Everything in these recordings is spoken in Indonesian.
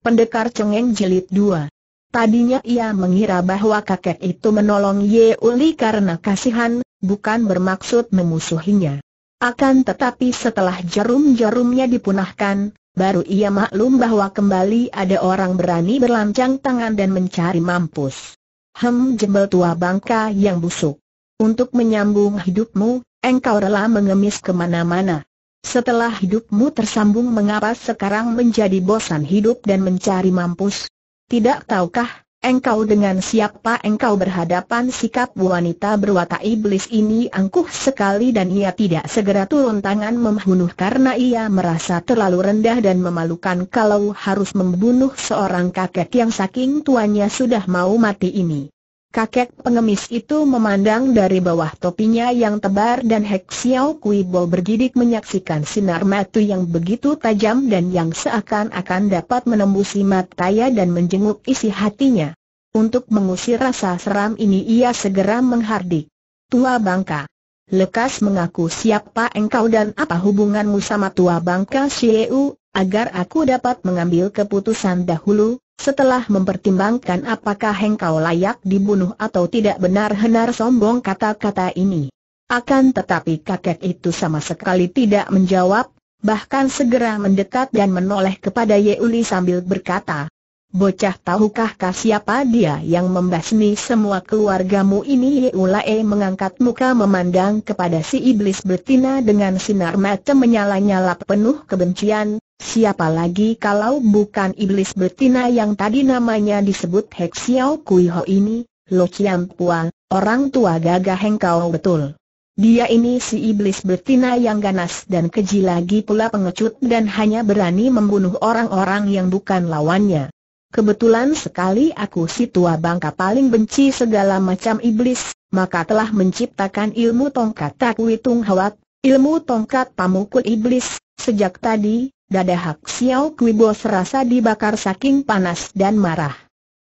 Pendekar Cengeng jelit 2 Tadinya ia mengira bahwa kakek itu menolong Ye Uli karena kasihan, bukan bermaksud memusuhinya. Akan tetapi setelah jarum-jarumnya dipunahkan, baru ia maklum bahwa kembali ada orang berani berlancang tangan dan mencari mampus. Hem jembel tua bangka yang busuk. Untuk menyambung hidupmu, engkau rela mengemis kemana-mana. Setelah hidupmu tersambung mengapa sekarang menjadi bosan hidup dan mencari mampus? Tidak tahukah, engkau dengan siapa engkau berhadapan sikap wanita berwatak iblis ini angkuh sekali dan ia tidak segera turun tangan membunuh karena ia merasa terlalu rendah dan memalukan kalau harus membunuh seorang kakek yang saking tuanya sudah mau mati ini. Kakek pengemis itu memandang dari bawah topinya yang tebar dan Hek Xiao Kui Bo bergidik menyaksikan sinar mata yang begitu tajam dan yang seakan-akan dapat menembusi matanya dan menjenguk isi hatinya. Untuk mengusir rasa seram ini ia segera menghardik. Tua Bangka. Lekas mengaku siapa engkau dan apa hubunganmu sama Tua Bangka Xieu, agar aku dapat mengambil keputusan dahulu, setelah mempertimbangkan apakah engkau layak dibunuh atau tidak benar-benar sombong kata-kata ini. Akan tetapi kakek itu sama sekali tidak menjawab, bahkan segera mendekat dan menoleh kepada Yeuli sambil berkata, Bocah tahukah kah siapa dia yang membasmi semua keluargamu ini? Yeulae mengangkat muka memandang kepada si iblis betina dengan sinar mata menyala-nyala penuh kebencian, Siapa lagi kalau bukan iblis betina yang tadi namanya disebut Hek Kuiho ini, Lo Chiam Pua, orang tua gagah hengkau betul. Dia ini si iblis betina yang ganas dan keji lagi pula pengecut dan hanya berani membunuh orang-orang yang bukan lawannya. Kebetulan sekali aku si tua bangka paling benci segala macam iblis, maka telah menciptakan ilmu tongkat takwitung hawat, ilmu tongkat pamukul iblis, sejak tadi, Dada Hak Xiao Kuibo serasa dibakar saking panas dan marah.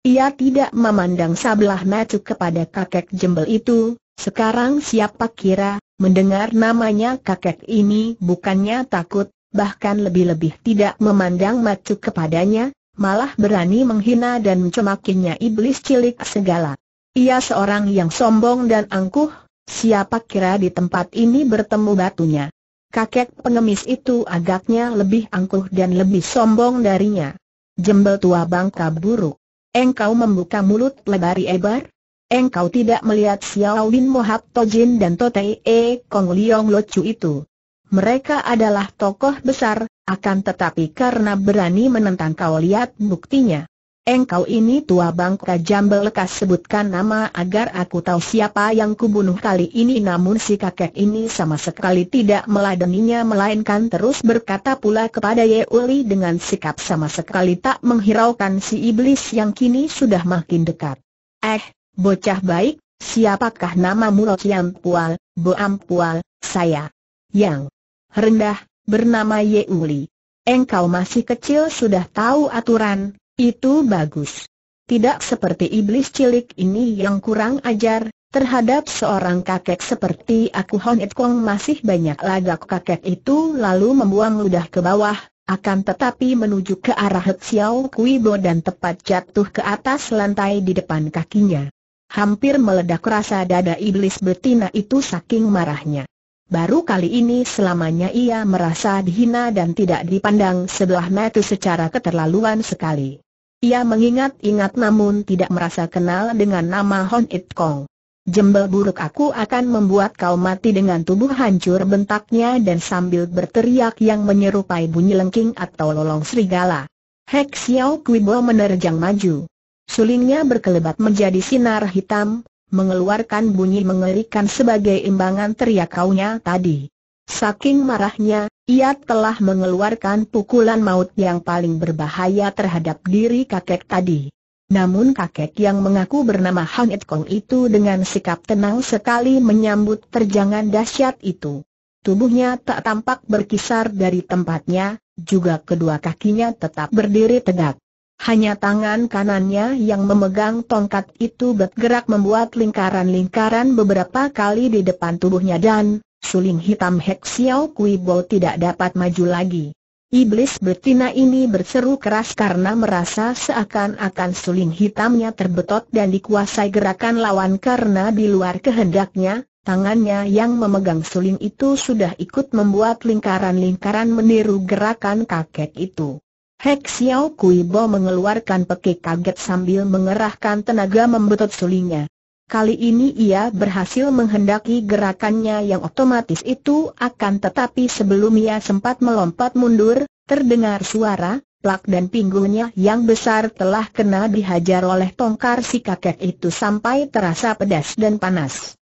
Ia tidak memandang sebelah mata kepada kakek jembel itu, sekarang siapa kira, mendengar namanya kakek ini bukannya takut, bahkan lebih-lebih tidak memandang mata kepadanya, malah berani menghina dan mencemakinya iblis cilik segala. Ia seorang yang sombong dan angkuh, siapa kira di tempat ini bertemu batunya kakek pengemis itu agaknya lebih angkuh dan lebih sombong darinya. Jembel tua bangka buruk. Engkau membuka mulut lebari ebar? Engkau tidak melihat Xiao Win Mohab Tojin dan Totei E Kong Liong Locu itu. Mereka adalah tokoh besar, akan tetapi karena berani menentang kau lihat buktinya. Engkau ini tua bangka jambel lekas sebutkan nama agar aku tahu siapa yang kubunuh kali ini Namun si kakek ini sama sekali tidak meladeninya melainkan terus berkata pula kepada Yeuli dengan sikap sama sekali tak menghiraukan si iblis yang kini sudah makin dekat Eh, bocah baik, siapakah nama namamu yang Pual, Am Pual, saya Yang rendah, bernama Yeuli Engkau masih kecil sudah tahu aturan itu bagus. Tidak seperti iblis cilik ini yang kurang ajar, terhadap seorang kakek seperti aku Honet Kong masih banyak lagak kakek itu lalu membuang ludah ke bawah, akan tetapi menuju ke arah He Xiao Kui Bo dan tepat jatuh ke atas lantai di depan kakinya. Hampir meledak rasa dada iblis betina itu saking marahnya. Baru kali ini selamanya ia merasa dihina dan tidak dipandang sebelah mata secara keterlaluan sekali. Ia mengingat-ingat namun tidak merasa kenal dengan nama Hon It Kong. Jembel buruk aku akan membuat kau mati dengan tubuh hancur bentaknya dan sambil berteriak yang menyerupai bunyi lengking atau lolong serigala. Hek Xiao Kui Kuibo menerjang maju. Sulingnya berkelebat menjadi sinar hitam, mengeluarkan bunyi mengerikan sebagai imbangan teriak kaunya tadi. Saking marahnya, ia telah mengeluarkan pukulan maut yang paling berbahaya terhadap diri kakek tadi. Namun kakek yang mengaku bernama Han It Kong itu dengan sikap tenang sekali menyambut terjangan dahsyat itu. Tubuhnya tak tampak berkisar dari tempatnya, juga kedua kakinya tetap berdiri tegak. Hanya tangan kanannya yang memegang tongkat itu bergerak membuat lingkaran-lingkaran beberapa kali di depan tubuhnya dan suling hitam Hek Xiao Kui Bo tidak dapat maju lagi. Iblis betina ini berseru keras karena merasa seakan-akan suling hitamnya terbetot dan dikuasai gerakan lawan karena di luar kehendaknya, tangannya yang memegang suling itu sudah ikut membuat lingkaran-lingkaran meniru gerakan kakek itu. Hek Xiao Kui Bo mengeluarkan pekik kaget sambil mengerahkan tenaga membetot sulingnya. Kali ini ia berhasil menghendaki gerakannya yang otomatis itu akan tetapi sebelum ia sempat melompat mundur, terdengar suara, plak dan pinggulnya yang besar telah kena dihajar oleh tongkar si kakek itu sampai terasa pedas dan panas.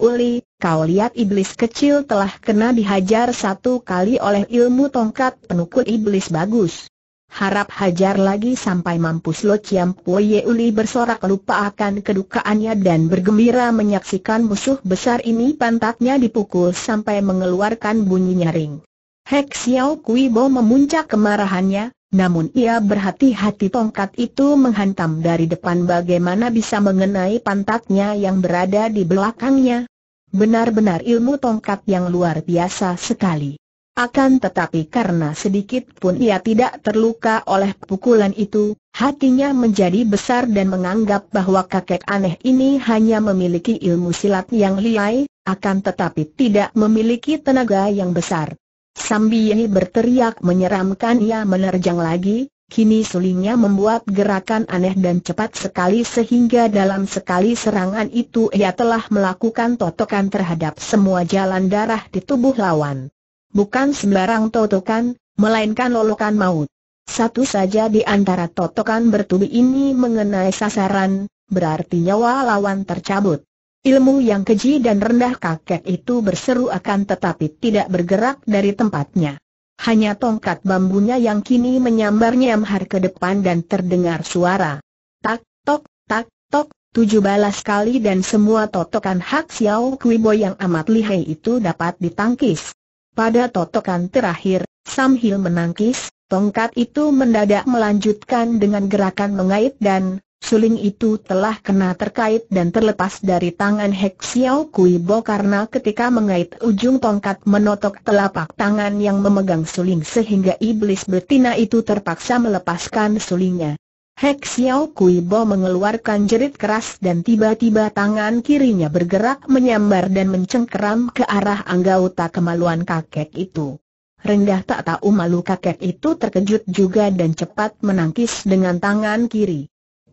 Uli, kau lihat iblis kecil telah kena dihajar satu kali oleh ilmu tongkat penukul iblis bagus. Harap hajar lagi sampai mampus Lo Chiam Pue Uli bersorak lupa akan kedukaannya dan bergembira menyaksikan musuh besar ini pantatnya dipukul sampai mengeluarkan bunyi nyaring. Hek Xiao Kui Bo memuncak kemarahannya, namun ia berhati-hati tongkat itu menghantam dari depan bagaimana bisa mengenai pantatnya yang berada di belakangnya. Benar-benar ilmu tongkat yang luar biasa sekali. Akan tetapi karena sedikit pun ia tidak terluka oleh pukulan itu, hatinya menjadi besar dan menganggap bahwa kakek aneh ini hanya memiliki ilmu silat yang liai, akan tetapi tidak memiliki tenaga yang besar. Sambi ini berteriak menyeramkan ia menerjang lagi, kini sulingnya membuat gerakan aneh dan cepat sekali sehingga dalam sekali serangan itu ia telah melakukan totokan terhadap semua jalan darah di tubuh lawan. Bukan sembarang totokan, melainkan lolokan maut. Satu saja di antara totokan bertubi ini mengenai sasaran, berarti nyawa lawan tercabut. Ilmu yang keji dan rendah kakek itu berseru akan tetapi tidak bergerak dari tempatnya. Hanya tongkat bambunya yang kini menyambar nyamhar ke depan dan terdengar suara. Tak, tok, tak, tok, tujuh balas kali dan semua totokan hak Xiao Kuibo yang amat lihai itu dapat ditangkis. Pada totokan terakhir, Sam Hill menangkis, tongkat itu mendadak melanjutkan dengan gerakan mengait dan suling itu telah kena terkait dan terlepas dari tangan Hek Xiao Kui Bo karena ketika mengait ujung tongkat menotok telapak tangan yang memegang suling sehingga iblis betina itu terpaksa melepaskan sulingnya. Hek Xiao Kui Bo mengeluarkan jerit keras dan tiba-tiba tangan kirinya bergerak menyambar dan mencengkeram ke arah anggota kemaluan kakek itu. Rendah tak tahu malu kakek itu terkejut juga dan cepat menangkis dengan tangan kiri.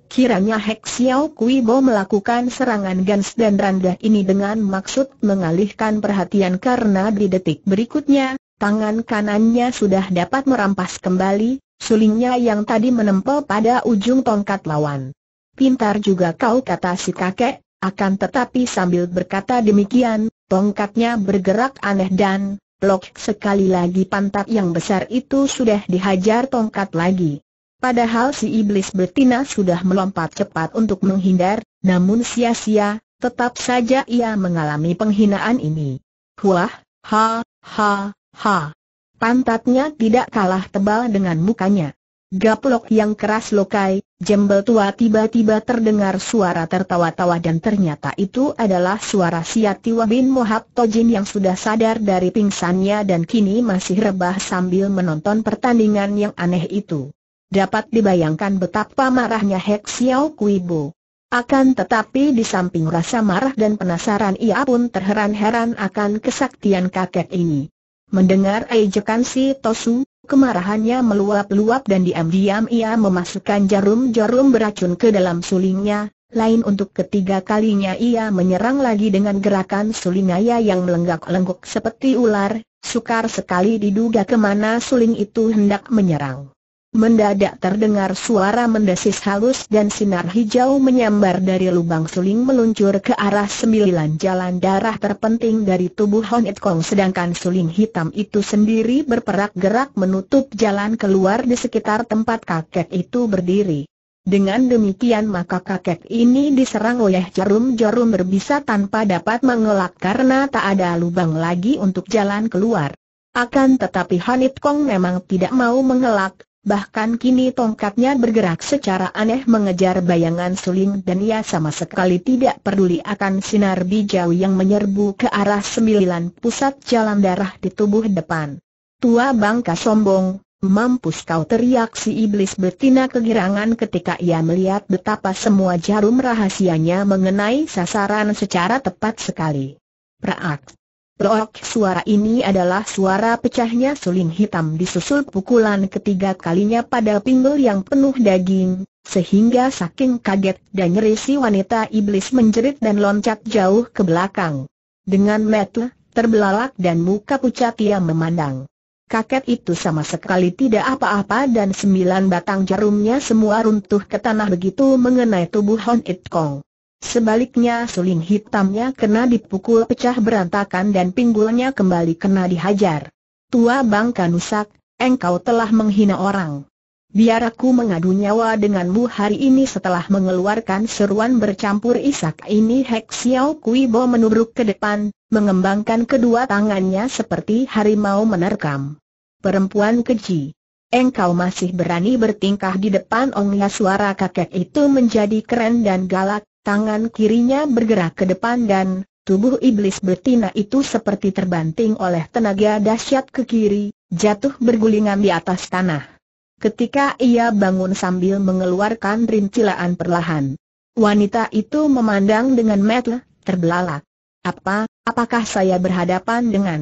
Kiranya Hek Xiao Kui Bo melakukan serangan Gans dan rendah ini dengan maksud mengalihkan perhatian karena di detik berikutnya, tangan kanannya sudah dapat merampas kembali, sulingnya yang tadi menempel pada ujung tongkat lawan. Pintar juga kau kata si kakek, akan tetapi sambil berkata demikian, tongkatnya bergerak aneh dan, blok sekali lagi pantat yang besar itu sudah dihajar tongkat lagi. Padahal si iblis betina sudah melompat cepat untuk menghindar, namun sia-sia, tetap saja ia mengalami penghinaan ini. Huah, ha, ha, ha pantatnya tidak kalah tebal dengan mukanya. Gaplok yang keras lokai, jembel tua tiba-tiba terdengar suara tertawa-tawa dan ternyata itu adalah suara Siatiwa bin Mohab Tojin yang sudah sadar dari pingsannya dan kini masih rebah sambil menonton pertandingan yang aneh itu. Dapat dibayangkan betapa marahnya Hek Xiao Kuibo. Akan tetapi di samping rasa marah dan penasaran ia pun terheran-heran akan kesaktian kakek ini. Mendengar ejekan si Tosu, kemarahannya meluap-luap dan diam-diam ia memasukkan jarum-jarum beracun ke dalam sulingnya, lain untuk ketiga kalinya ia menyerang lagi dengan gerakan sulingnya yang melenggak-lenggok seperti ular, sukar sekali diduga kemana suling itu hendak menyerang. Mendadak terdengar suara mendesis halus dan sinar hijau menyambar dari lubang suling meluncur ke arah sembilan jalan darah terpenting dari tubuh Hon Kong sedangkan suling hitam itu sendiri berperak-gerak menutup jalan keluar di sekitar tempat kakek itu berdiri. Dengan demikian maka kakek ini diserang oleh jarum-jarum berbisa tanpa dapat mengelak karena tak ada lubang lagi untuk jalan keluar. Akan tetapi Hanit Kong memang tidak mau mengelak, Bahkan kini tongkatnya bergerak secara aneh mengejar bayangan suling dan ia sama sekali tidak peduli akan sinar bijau yang menyerbu ke arah sembilan pusat jalan darah di tubuh depan. Tua bangka sombong, mampus kau teriak si iblis betina kegirangan ketika ia melihat betapa semua jarum rahasianya mengenai sasaran secara tepat sekali. Praak! Peok suara ini adalah suara pecahnya suling hitam disusul pukulan ketiga kalinya pada pinggul yang penuh daging, sehingga saking kaget dan nyeri si wanita iblis menjerit dan loncat jauh ke belakang. Dengan metu, terbelalak dan muka pucat ia memandang. Kakek itu sama sekali tidak apa-apa dan sembilan batang jarumnya semua runtuh ke tanah begitu mengenai tubuh Hon It Kong. Sebaliknya suling hitamnya kena dipukul pecah berantakan dan pinggulnya kembali kena dihajar. Tua bangka nusak, engkau telah menghina orang. Biar aku mengadu nyawa denganmu hari ini setelah mengeluarkan seruan bercampur isak ini Hek Xiao Kui Bo menubruk ke depan, mengembangkan kedua tangannya seperti harimau menerkam. Perempuan keji. Engkau masih berani bertingkah di depan Ong suara kakek itu menjadi keren dan galak, tangan kirinya bergerak ke depan dan tubuh iblis betina itu seperti terbanting oleh tenaga dahsyat ke kiri, jatuh bergulingan di atas tanah. Ketika ia bangun sambil mengeluarkan rincilaan perlahan, wanita itu memandang dengan mata terbelalak. Apa, apakah saya berhadapan dengan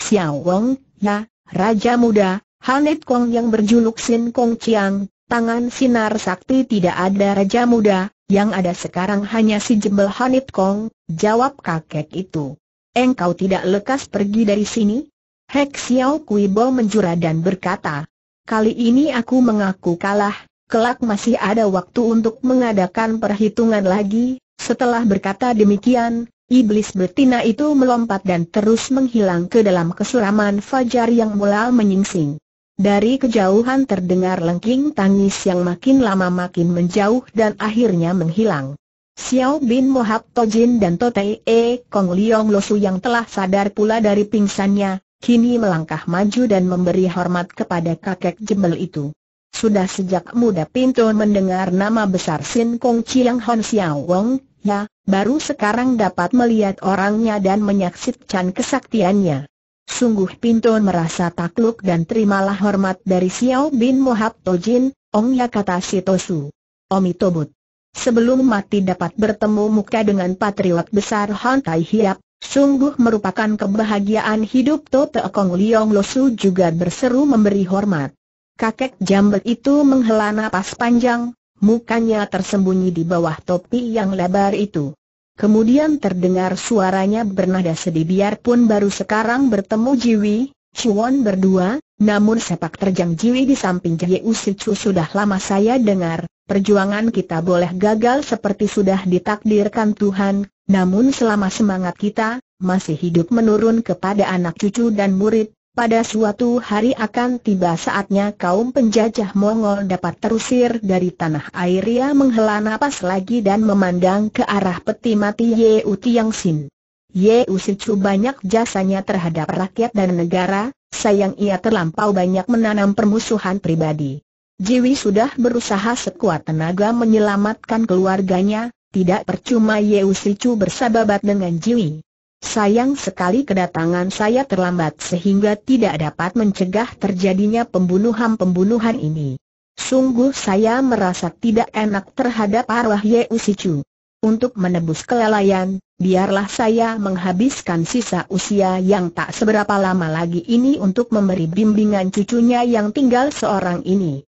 Xiao Wong, ya, Raja Muda, Hanit Kong yang berjuluk Sin Kong Chiang, tangan sinar sakti tidak ada Raja Muda, yang ada sekarang hanya si jembel Hanit Kong, jawab kakek itu. Engkau tidak lekas pergi dari sini? Hek Xiao Kui Bo menjura dan berkata, kali ini aku mengaku kalah, kelak masih ada waktu untuk mengadakan perhitungan lagi. Setelah berkata demikian, Iblis betina itu melompat dan terus menghilang ke dalam kesuraman fajar yang mulai menyingsing. Dari kejauhan terdengar lengking tangis yang makin lama makin menjauh dan akhirnya menghilang. Xiao Bin Mohab Tojin dan Totei E Kong Liong Losu yang telah sadar pula dari pingsannya, kini melangkah maju dan memberi hormat kepada kakek jembel itu. Sudah sejak muda pintu mendengar nama besar Sin Kong Chiang Hon Xiao Wong, ya, baru sekarang dapat melihat orangnya dan menyaksikan kesaktiannya. Sungguh Pinton merasa takluk dan terimalah hormat dari Xiao Bin Mohab Tojin, ongnya kata Sitosu. Omi Tobut. Sebelum mati dapat bertemu muka dengan patriot besar Han Tai Hiap, sungguh merupakan kebahagiaan hidup Tote Kong Liong Losu juga berseru memberi hormat. Kakek jambel itu menghela napas panjang, mukanya tersembunyi di bawah topi yang lebar itu. Kemudian terdengar suaranya bernada sedih biarpun baru sekarang bertemu Jiwi, Chuan berdua, namun sepak terjang Jiwi di samping Jiu Chu sudah lama saya dengar, perjuangan kita boleh gagal seperti sudah ditakdirkan Tuhan, namun selama semangat kita, masih hidup menurun kepada anak cucu dan murid, pada suatu hari akan tiba saatnya kaum penjajah Mongol dapat terusir dari tanah air Ia menghela napas lagi dan memandang ke arah peti mati Ye Tiang Sin. Ye Sicu banyak jasanya terhadap rakyat dan negara, sayang ia terlampau banyak menanam permusuhan pribadi. Jiwi sudah berusaha sekuat tenaga menyelamatkan keluarganya, tidak percuma Ye Sicu bersababat dengan Jiwi. Sayang sekali kedatangan saya terlambat sehingga tidak dapat mencegah terjadinya pembunuhan-pembunuhan ini. Sungguh saya merasa tidak enak terhadap arwah Ye Usicu. Untuk menebus kelalaian, biarlah saya menghabiskan sisa usia yang tak seberapa lama lagi ini untuk memberi bimbingan cucunya yang tinggal seorang ini.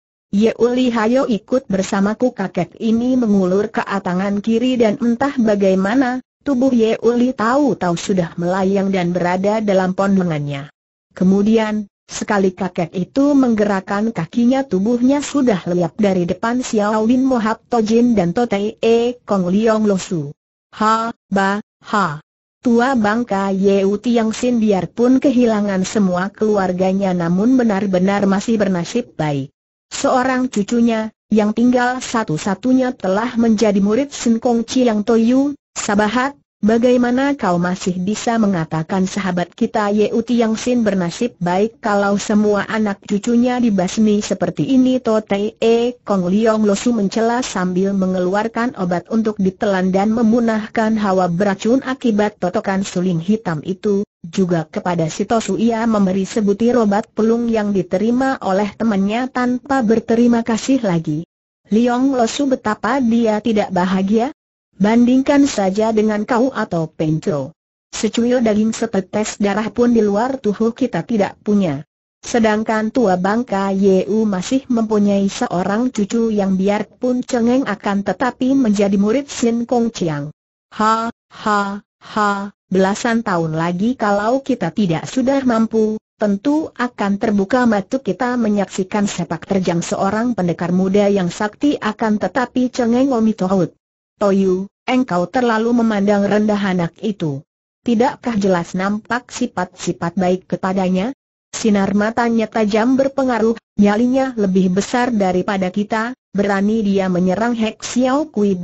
Uli Hayo ikut bersamaku kakek ini mengulur ke atangan kiri dan entah bagaimana, Tubuh Ye Uli tahu-tahu sudah melayang dan berada dalam pondongannya. Kemudian, sekali kakek itu menggerakkan kakinya tubuhnya sudah lelap dari depan Xiao Win Mohab Tojin dan Totei E Kong Liong Losu. Ha, ba, ha. Tua bangka Ye U Tiang Sin biarpun kehilangan semua keluarganya namun benar-benar masih bernasib baik. Seorang cucunya, yang tinggal satu-satunya telah menjadi murid Sin Kong Chiang Toyu, Sabahat, bagaimana kau masih bisa mengatakan sahabat kita Ye Yang Sin bernasib baik kalau semua anak cucunya dibasmi seperti ini Tote E Kong Liong Losu mencela sambil mengeluarkan obat untuk ditelan dan memunahkan hawa beracun akibat totokan suling hitam itu, juga kepada si Tosu ia memberi sebutir obat pelung yang diterima oleh temannya tanpa berterima kasih lagi. Liong Losu betapa dia tidak bahagia, Bandingkan saja dengan kau atau Pencho. Secuil daging setetes darah pun di luar tubuh kita tidak punya. Sedangkan tua bangka Yeu masih mempunyai seorang cucu yang biarpun cengeng akan tetapi menjadi murid Sin Kong Chiang. Ha, ha, ha, belasan tahun lagi kalau kita tidak sudah mampu, tentu akan terbuka mata kita menyaksikan sepak terjang seorang pendekar muda yang sakti akan tetapi cengeng Omi Tohut. Toyu, engkau terlalu memandang rendah anak itu. Tidakkah jelas nampak sifat-sifat baik kepadanya? Sinar matanya tajam berpengaruh, nyalinya lebih besar daripada kita, berani dia menyerang Hek Xiao Kui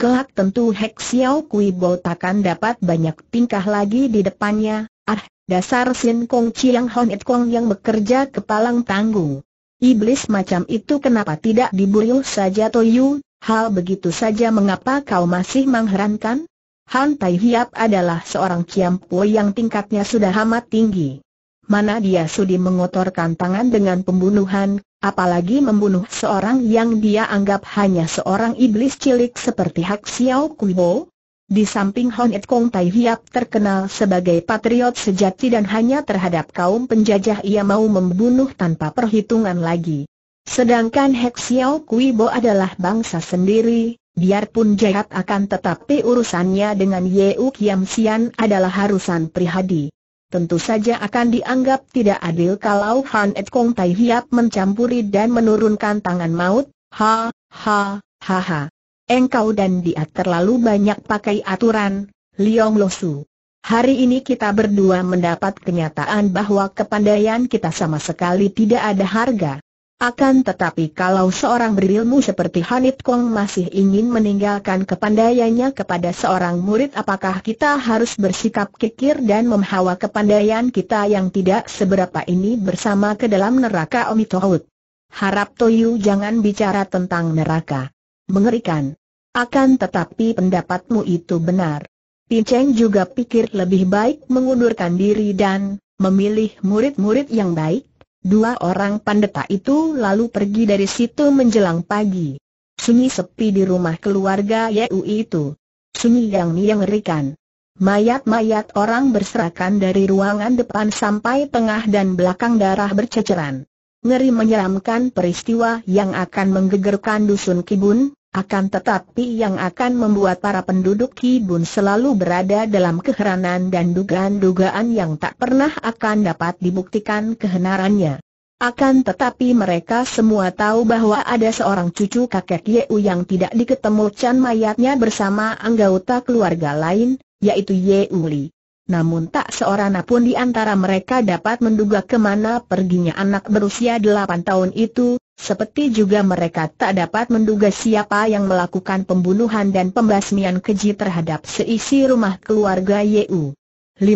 Kelak tentu Hek Xiao Kui takkan dapat banyak tingkah lagi di depannya, ah, dasar Sin Kong Chiang Hon Et Kong yang bekerja kepalang tangguh. Iblis macam itu kenapa tidak diburu saja Toyu, Hal begitu saja mengapa kau masih mengherankan? Han Tai Hiap adalah seorang kiampu yang tingkatnya sudah amat tinggi. Mana dia sudi mengotorkan tangan dengan pembunuhan, apalagi membunuh seorang yang dia anggap hanya seorang iblis cilik seperti Hak Xiao Kuo? Di samping Hon Et Kong Tai Hiap terkenal sebagai patriot sejati dan hanya terhadap kaum penjajah ia mau membunuh tanpa perhitungan lagi. Sedangkan Hek Kui Bo adalah bangsa sendiri, biarpun jahat akan tetapi urusannya dengan Yeu Kiam Sian adalah harusan prihadi. Tentu saja akan dianggap tidak adil kalau Han Et Kong Tai Hiap mencampuri dan menurunkan tangan maut, ha, ha, ha ha. Engkau dan dia terlalu banyak pakai aturan, Liong Losu. Hari ini kita berdua mendapat kenyataan bahwa kepandaian kita sama sekali tidak ada harga. Akan tetapi kalau seorang berilmu seperti Hanit Kong masih ingin meninggalkan kepandaiannya kepada seorang murid apakah kita harus bersikap kikir dan memhawa kepandaian kita yang tidak seberapa ini bersama ke dalam neraka Omitohut? Harap Toyu jangan bicara tentang neraka. Mengerikan. Akan tetapi pendapatmu itu benar. Pinceng juga pikir lebih baik mengundurkan diri dan memilih murid-murid yang baik, Dua orang pendeta itu lalu pergi dari situ menjelang pagi. Sunyi sepi di rumah keluarga Yui itu. Sunyi yang mengerikan. Mayat-mayat orang berserakan dari ruangan depan sampai tengah dan belakang darah berceceran. Ngeri menyeramkan peristiwa yang akan menggegerkan dusun Kibun, akan tetapi yang akan membuat para penduduk Kibun selalu berada dalam keheranan dan dugaan-dugaan yang tak pernah akan dapat dibuktikan kehenarannya. Akan tetapi mereka semua tahu bahwa ada seorang cucu kakek Yeu yang tidak diketemukan mayatnya bersama anggota keluarga lain, yaitu Yeu Li. Namun tak seorang pun di antara mereka dapat menduga kemana perginya anak berusia delapan tahun itu, seperti juga mereka tak dapat menduga siapa yang melakukan pembunuhan dan pembasmian keji terhadap seisi rumah keluarga Yu. 15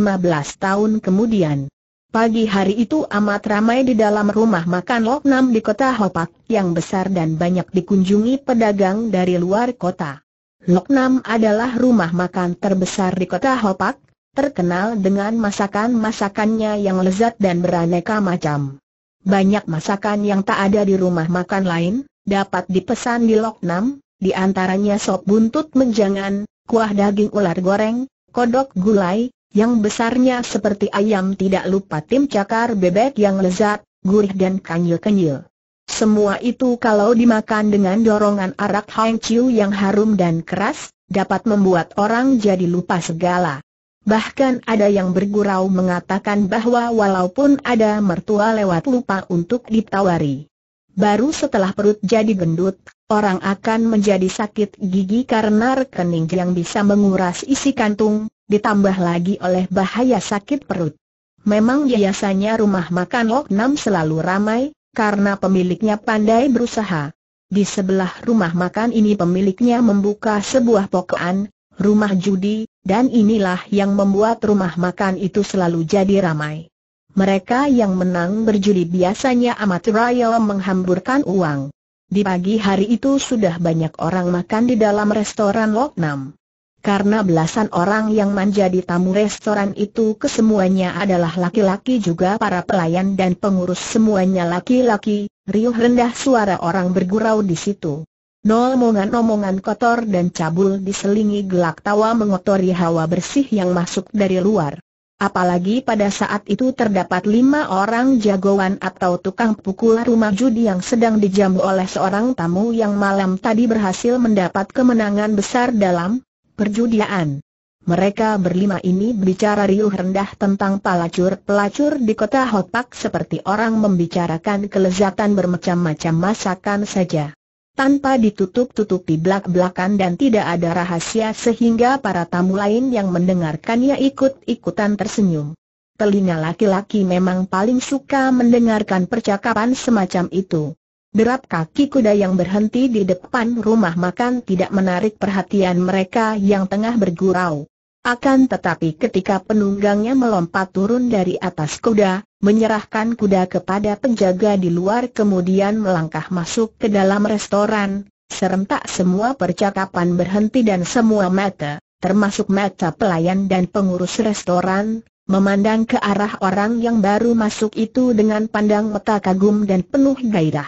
tahun kemudian. Pagi hari itu amat ramai di dalam rumah makan Loknam di kota Hopak yang besar dan banyak dikunjungi pedagang dari luar kota. Loknam adalah rumah makan terbesar di kota Hopak, terkenal dengan masakan-masakannya yang lezat dan beraneka macam. Banyak masakan yang tak ada di rumah makan lain, dapat dipesan di Loknam, di antaranya sop buntut menjangan, kuah daging ular goreng, kodok gulai, yang besarnya seperti ayam tidak lupa tim cakar bebek yang lezat, gurih dan kanyil-kanyil. Semua itu kalau dimakan dengan dorongan arak hangciu yang harum dan keras, dapat membuat orang jadi lupa segala. Bahkan ada yang bergurau mengatakan bahwa walaupun ada mertua lewat lupa untuk ditawari. Baru setelah perut jadi gendut, orang akan menjadi sakit gigi karena rekening yang bisa menguras isi kantung, ditambah lagi oleh bahaya sakit perut. Memang biasanya rumah makan Lok Nam selalu ramai, karena pemiliknya pandai berusaha. Di sebelah rumah makan ini pemiliknya membuka sebuah pokokan, rumah judi, dan inilah yang membuat rumah makan itu selalu jadi ramai. Mereka yang menang berjudi biasanya amat raya menghamburkan uang. Di pagi hari itu sudah banyak orang makan di dalam restoran Loknam. Karena belasan orang yang menjadi tamu restoran itu kesemuanya adalah laki-laki juga para pelayan dan pengurus semuanya laki-laki, riuh rendah suara orang bergurau di situ. No omongan-omongan kotor dan cabul diselingi gelak tawa mengotori hawa bersih yang masuk dari luar. Apalagi pada saat itu terdapat lima orang jagoan atau tukang pukul rumah judi yang sedang dijamu oleh seorang tamu yang malam tadi berhasil mendapat kemenangan besar dalam perjudian. Mereka berlima ini berbicara riuh rendah tentang pelacur-pelacur di kota Hotpak seperti orang membicarakan kelezatan bermacam-macam masakan saja tanpa ditutup-tutupi belak-belakan dan tidak ada rahasia sehingga para tamu lain yang mendengarkannya ikut-ikutan tersenyum. Telinga laki-laki memang paling suka mendengarkan percakapan semacam itu. Derap kaki kuda yang berhenti di depan rumah makan tidak menarik perhatian mereka yang tengah bergurau. Akan tetapi ketika penunggangnya melompat turun dari atas kuda, menyerahkan kuda kepada penjaga di luar kemudian melangkah masuk ke dalam restoran, serentak semua percakapan berhenti dan semua mata, termasuk mata pelayan dan pengurus restoran, memandang ke arah orang yang baru masuk itu dengan pandang mata kagum dan penuh gairah.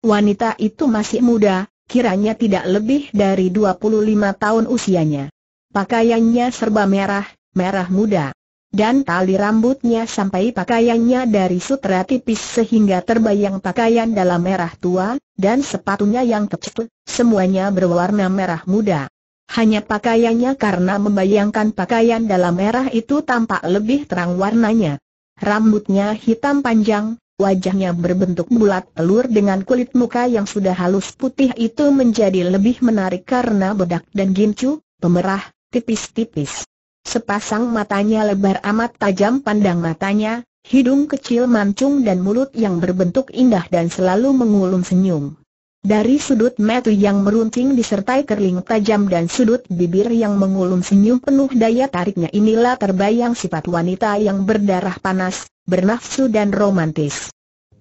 Wanita itu masih muda, kiranya tidak lebih dari 25 tahun usianya. Pakaiannya serba merah, merah muda dan tali rambutnya sampai pakaiannya dari sutra tipis sehingga terbayang pakaian dalam merah tua, dan sepatunya yang kecil, semuanya berwarna merah muda. Hanya pakaiannya karena membayangkan pakaian dalam merah itu tampak lebih terang warnanya. Rambutnya hitam panjang, wajahnya berbentuk bulat telur dengan kulit muka yang sudah halus putih itu menjadi lebih menarik karena bedak dan gincu pemerah, tipis-tipis. Sepasang matanya lebar amat tajam pandang matanya, hidung kecil mancung dan mulut yang berbentuk indah dan selalu mengulum senyum. Dari sudut metu yang meruncing disertai kerling tajam dan sudut bibir yang mengulum senyum penuh daya tariknya inilah terbayang sifat wanita yang berdarah panas, bernafsu dan romantis.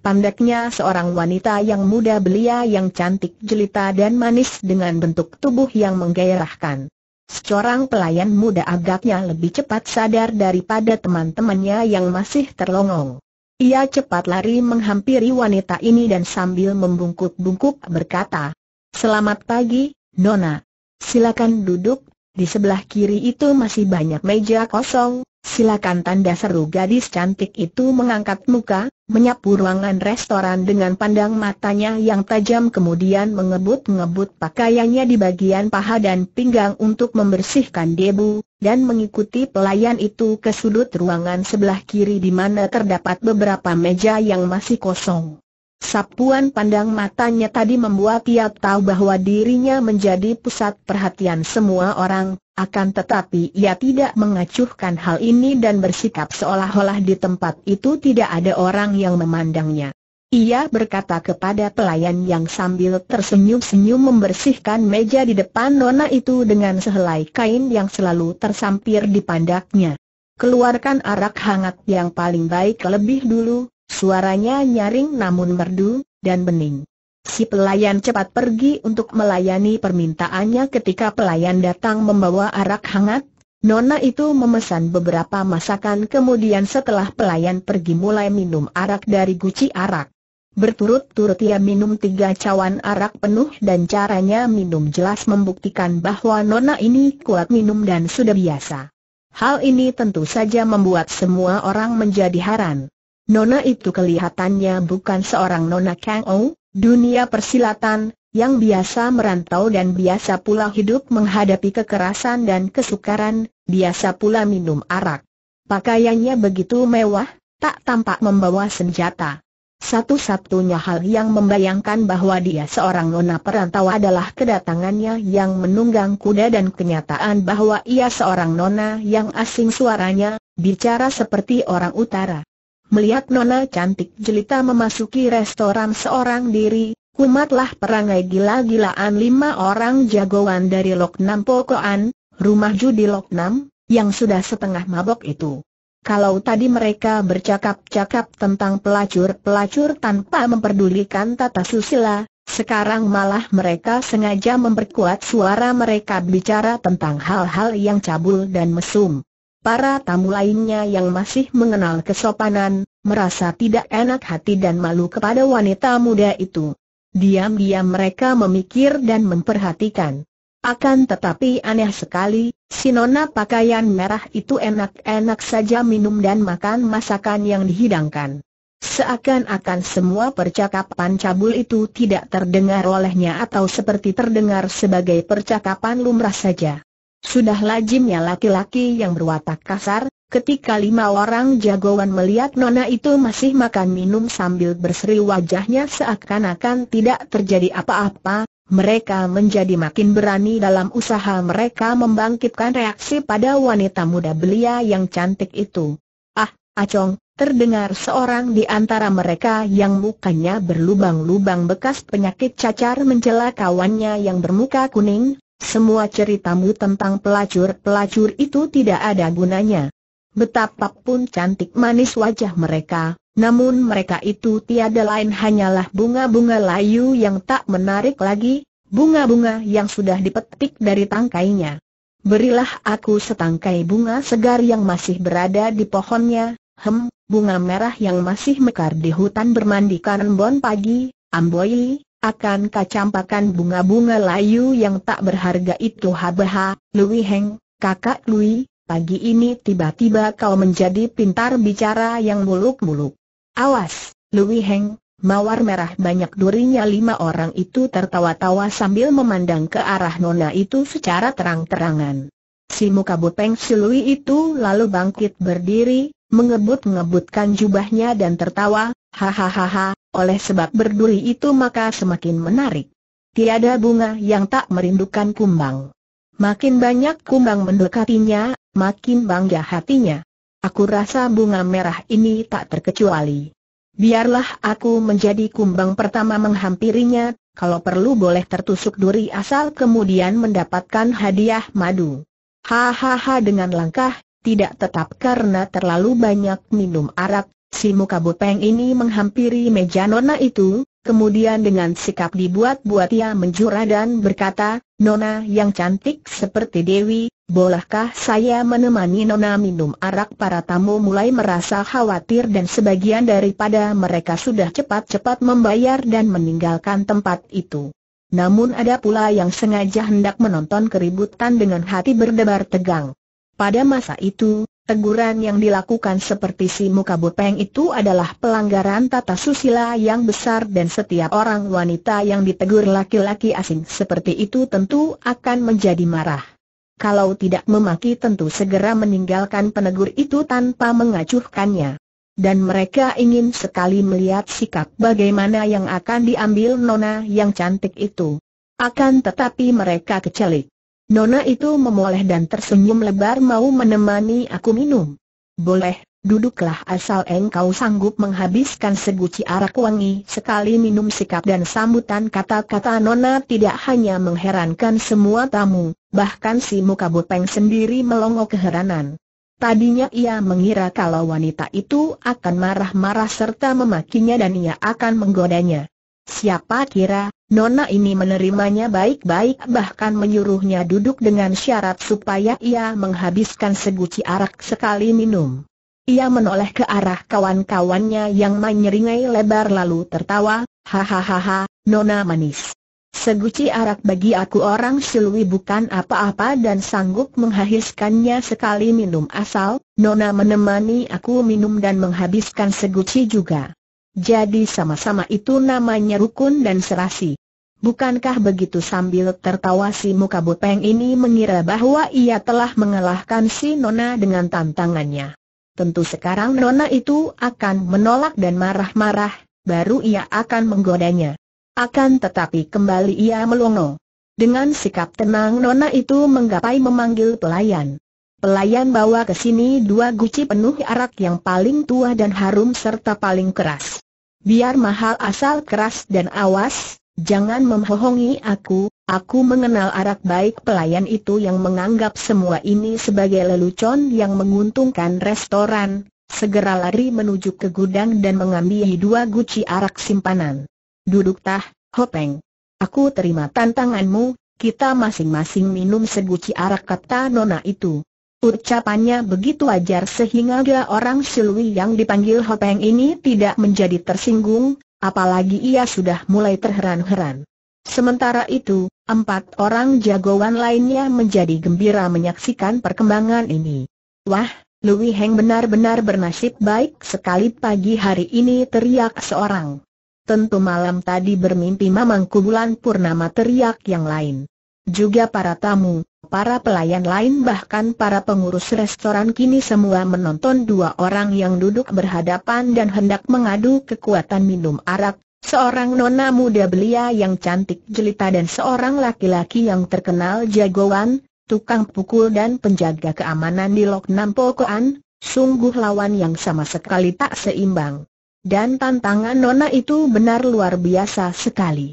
Pandaknya seorang wanita yang muda belia yang cantik jelita dan manis dengan bentuk tubuh yang menggairahkan. Seorang pelayan muda agaknya lebih cepat sadar daripada teman-temannya yang masih terlongong. Ia cepat lari menghampiri wanita ini dan sambil membungkuk-bungkuk berkata, Selamat pagi, Nona. Silakan duduk, di sebelah kiri itu masih banyak meja kosong, Silakan tanda seru gadis cantik itu mengangkat muka, menyapu ruangan restoran dengan pandang matanya yang tajam kemudian mengebut-ngebut pakaiannya di bagian paha dan pinggang untuk membersihkan debu, dan mengikuti pelayan itu ke sudut ruangan sebelah kiri di mana terdapat beberapa meja yang masih kosong. Sapuan pandang matanya tadi membuat ia tahu bahwa dirinya menjadi pusat perhatian semua orang, akan tetapi ia tidak mengacuhkan hal ini dan bersikap seolah-olah di tempat itu tidak ada orang yang memandangnya. Ia berkata kepada pelayan yang sambil tersenyum-senyum membersihkan meja di depan nona itu dengan sehelai kain yang selalu tersampir di pandaknya. Keluarkan arak hangat yang paling baik lebih dulu, suaranya nyaring namun merdu, dan bening. Si pelayan cepat pergi untuk melayani permintaannya ketika pelayan datang membawa arak hangat. Nona itu memesan beberapa masakan kemudian setelah pelayan pergi mulai minum arak dari guci arak. Berturut-turut ia minum tiga cawan arak penuh dan caranya minum jelas membuktikan bahwa Nona ini kuat minum dan sudah biasa. Hal ini tentu saja membuat semua orang menjadi heran. Nona itu kelihatannya bukan seorang Nona Kang Dunia persilatan, yang biasa merantau dan biasa pula hidup menghadapi kekerasan dan kesukaran, biasa pula minum arak. Pakaiannya begitu mewah, tak tampak membawa senjata. Satu-satunya hal yang membayangkan bahwa dia seorang nona perantau adalah kedatangannya yang menunggang kuda dan kenyataan bahwa ia seorang nona yang asing suaranya, bicara seperti orang utara. Melihat Nona cantik jelita memasuki restoran seorang diri, kumatlah perangai gila-gilaan lima orang jagoan dari Lok Loknam Pokoan, rumah judi Lok Loknam, yang sudah setengah mabok itu. Kalau tadi mereka bercakap-cakap tentang pelacur-pelacur tanpa memperdulikan tata susila, sekarang malah mereka sengaja memperkuat suara mereka bicara tentang hal-hal yang cabul dan mesum. Para tamu lainnya yang masih mengenal kesopanan, merasa tidak enak hati dan malu kepada wanita muda itu. Diam-diam mereka memikir dan memperhatikan. Akan tetapi aneh sekali, si nona pakaian merah itu enak-enak saja minum dan makan masakan yang dihidangkan. Seakan-akan semua percakapan cabul itu tidak terdengar olehnya atau seperti terdengar sebagai percakapan lumrah saja. Sudah lazimnya laki-laki yang berwatak kasar, ketika lima orang jagoan melihat Nona itu masih makan minum sambil berseri wajahnya seakan-akan tidak terjadi apa-apa, mereka menjadi makin berani dalam usaha mereka membangkitkan reaksi pada wanita muda belia yang cantik itu. Ah, acong, terdengar seorang di antara mereka yang mukanya berlubang-lubang bekas penyakit cacar mencela kawannya yang bermuka kuning, semua ceritamu tentang pelacur-pelacur itu tidak ada gunanya. Betapapun cantik manis wajah mereka, namun mereka itu tiada lain hanyalah bunga-bunga layu yang tak menarik lagi, bunga-bunga yang sudah dipetik dari tangkainya. Berilah aku setangkai bunga segar yang masih berada di pohonnya, hem, bunga merah yang masih mekar di hutan bermandikan bon pagi, amboi, akan kacampakan bunga-bunga layu yang tak berharga itu habaha, Lui Heng, kakak Lui, pagi ini tiba-tiba kau menjadi pintar bicara yang muluk-muluk. Awas, Lui Heng, mawar merah banyak durinya lima orang itu tertawa-tawa sambil memandang ke arah nona itu secara terang-terangan. Si muka bopeng si Lui itu lalu bangkit berdiri, mengebut-ngebutkan jubahnya dan tertawa, hahaha, oleh sebab berduri itu maka semakin menarik. Tiada bunga yang tak merindukan kumbang. Makin banyak kumbang mendekatinya, makin bangga hatinya. Aku rasa bunga merah ini tak terkecuali. Biarlah aku menjadi kumbang pertama menghampirinya, kalau perlu boleh tertusuk duri asal kemudian mendapatkan hadiah madu. Hahaha dengan langkah, tidak tetap karena terlalu banyak minum arak, Si muka bopeng ini menghampiri meja nona itu, kemudian dengan sikap dibuat-buat ia menjura dan berkata, Nona yang cantik seperti Dewi, bolehkah saya menemani Nona minum arak para tamu mulai merasa khawatir dan sebagian daripada mereka sudah cepat-cepat membayar dan meninggalkan tempat itu. Namun ada pula yang sengaja hendak menonton keributan dengan hati berdebar tegang. Pada masa itu, Teguran yang dilakukan seperti si muka bopeng itu adalah pelanggaran tata susila yang besar dan setiap orang wanita yang ditegur laki-laki asing seperti itu tentu akan menjadi marah. Kalau tidak memaki tentu segera meninggalkan penegur itu tanpa mengacuhkannya. Dan mereka ingin sekali melihat sikap bagaimana yang akan diambil nona yang cantik itu. Akan tetapi mereka kecelik. Nona itu memoleh dan tersenyum lebar mau menemani aku minum. Boleh, duduklah asal engkau sanggup menghabiskan seguci arak wangi. Sekali minum sikap dan sambutan kata-kata Nona tidak hanya mengherankan semua tamu, bahkan si muka bopeng sendiri melongo keheranan. Tadinya ia mengira kalau wanita itu akan marah-marah serta memakinya dan ia akan menggodanya. Siapa kira, Nona ini menerimanya baik-baik bahkan menyuruhnya duduk dengan syarat supaya ia menghabiskan seguci arak sekali minum. Ia menoleh ke arah kawan-kawannya yang menyeringai lebar lalu tertawa, hahaha, Nona manis. Seguci arak bagi aku orang silwi bukan apa-apa dan sanggup menghabiskannya sekali minum asal, Nona menemani aku minum dan menghabiskan seguci juga. Jadi sama-sama itu namanya rukun dan serasi. Bukankah begitu sambil tertawa si muka bopeng ini mengira bahwa ia telah mengalahkan si Nona dengan tantangannya. Tentu sekarang Nona itu akan menolak dan marah-marah, baru ia akan menggodanya. Akan tetapi kembali ia melongo. Dengan sikap tenang Nona itu menggapai memanggil pelayan. Pelayan bawa ke sini dua guci penuh arak yang paling tua dan harum serta paling keras biar mahal asal keras dan awas, jangan membohongi aku, aku mengenal arak baik pelayan itu yang menganggap semua ini sebagai lelucon yang menguntungkan restoran, segera lari menuju ke gudang dan mengambil dua guci arak simpanan. Duduk tah, Hopeng. Aku terima tantanganmu, kita masing-masing minum seguci arak kata nona itu. Ucapannya begitu wajar sehingga orang Silwi yang dipanggil Hopeng ini tidak menjadi tersinggung, apalagi ia sudah mulai terheran-heran. Sementara itu, empat orang jagoan lainnya menjadi gembira menyaksikan perkembangan ini. Wah, Lui Heng benar-benar bernasib baik sekali pagi hari ini teriak seorang. Tentu malam tadi bermimpi Mamang Kubulan Purnama teriak yang lain. Juga para tamu, Para pelayan lain bahkan para pengurus restoran kini semua menonton dua orang yang duduk berhadapan dan hendak mengadu kekuatan minum arak, seorang nona muda belia yang cantik jelita dan seorang laki-laki yang terkenal jagoan, tukang pukul dan penjaga keamanan di Lok Nampokoan, sungguh lawan yang sama sekali tak seimbang. Dan tantangan Nona itu benar luar biasa sekali.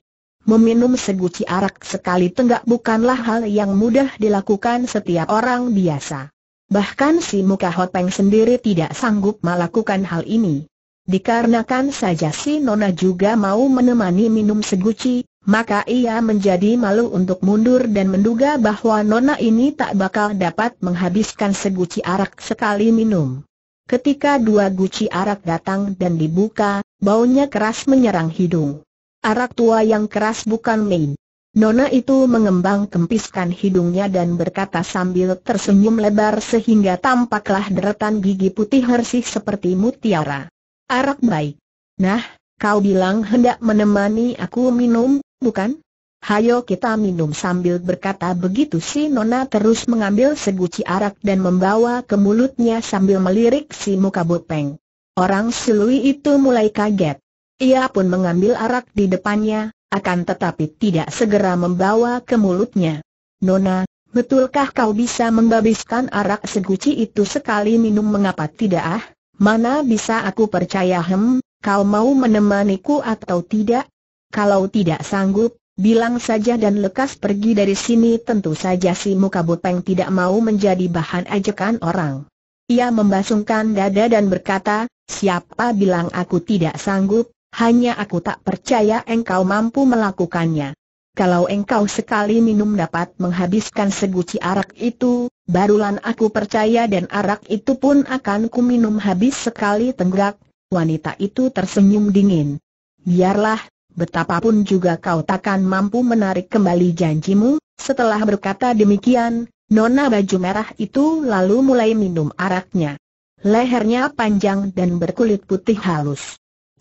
Meminum seguci arak sekali tenggak bukanlah hal yang mudah dilakukan setiap orang biasa. Bahkan si Muka hoteng sendiri tidak sanggup melakukan hal ini. Dikarenakan saja si Nona juga mau menemani minum seguci, maka ia menjadi malu untuk mundur dan menduga bahwa Nona ini tak bakal dapat menghabiskan seguci arak sekali minum. Ketika dua guci arak datang dan dibuka, baunya keras menyerang hidung. Arak tua yang keras bukan main. Nona itu mengembang kempiskan hidungnya dan berkata sambil tersenyum lebar sehingga tampaklah deretan gigi putih hersih seperti mutiara. Arak baik. Nah, kau bilang hendak menemani aku minum, bukan? Hayo kita minum sambil berkata begitu si Nona terus mengambil seguci arak dan membawa ke mulutnya sambil melirik si muka bopeng. Orang silui itu mulai kaget. Ia pun mengambil arak di depannya, akan tetapi tidak segera membawa ke mulutnya. Nona, betulkah kau bisa membabiskan arak seguci itu sekali minum mengapa tidak ah? Mana bisa aku percaya hem, kau mau menemaniku atau tidak? Kalau tidak sanggup, Bilang saja dan lekas pergi dari sini tentu saja si muka bopeng tidak mau menjadi bahan ajakan orang. Ia membasungkan dada dan berkata, siapa bilang aku tidak sanggup, hanya aku tak percaya engkau mampu melakukannya. Kalau engkau sekali minum dapat menghabiskan seguci arak itu, barulah aku percaya dan arak itu pun akan ku minum habis sekali tenggak. Wanita itu tersenyum dingin. Biarlah, betapapun juga kau takkan mampu menarik kembali janjimu. Setelah berkata demikian, nona baju merah itu lalu mulai minum araknya. Lehernya panjang dan berkulit putih halus.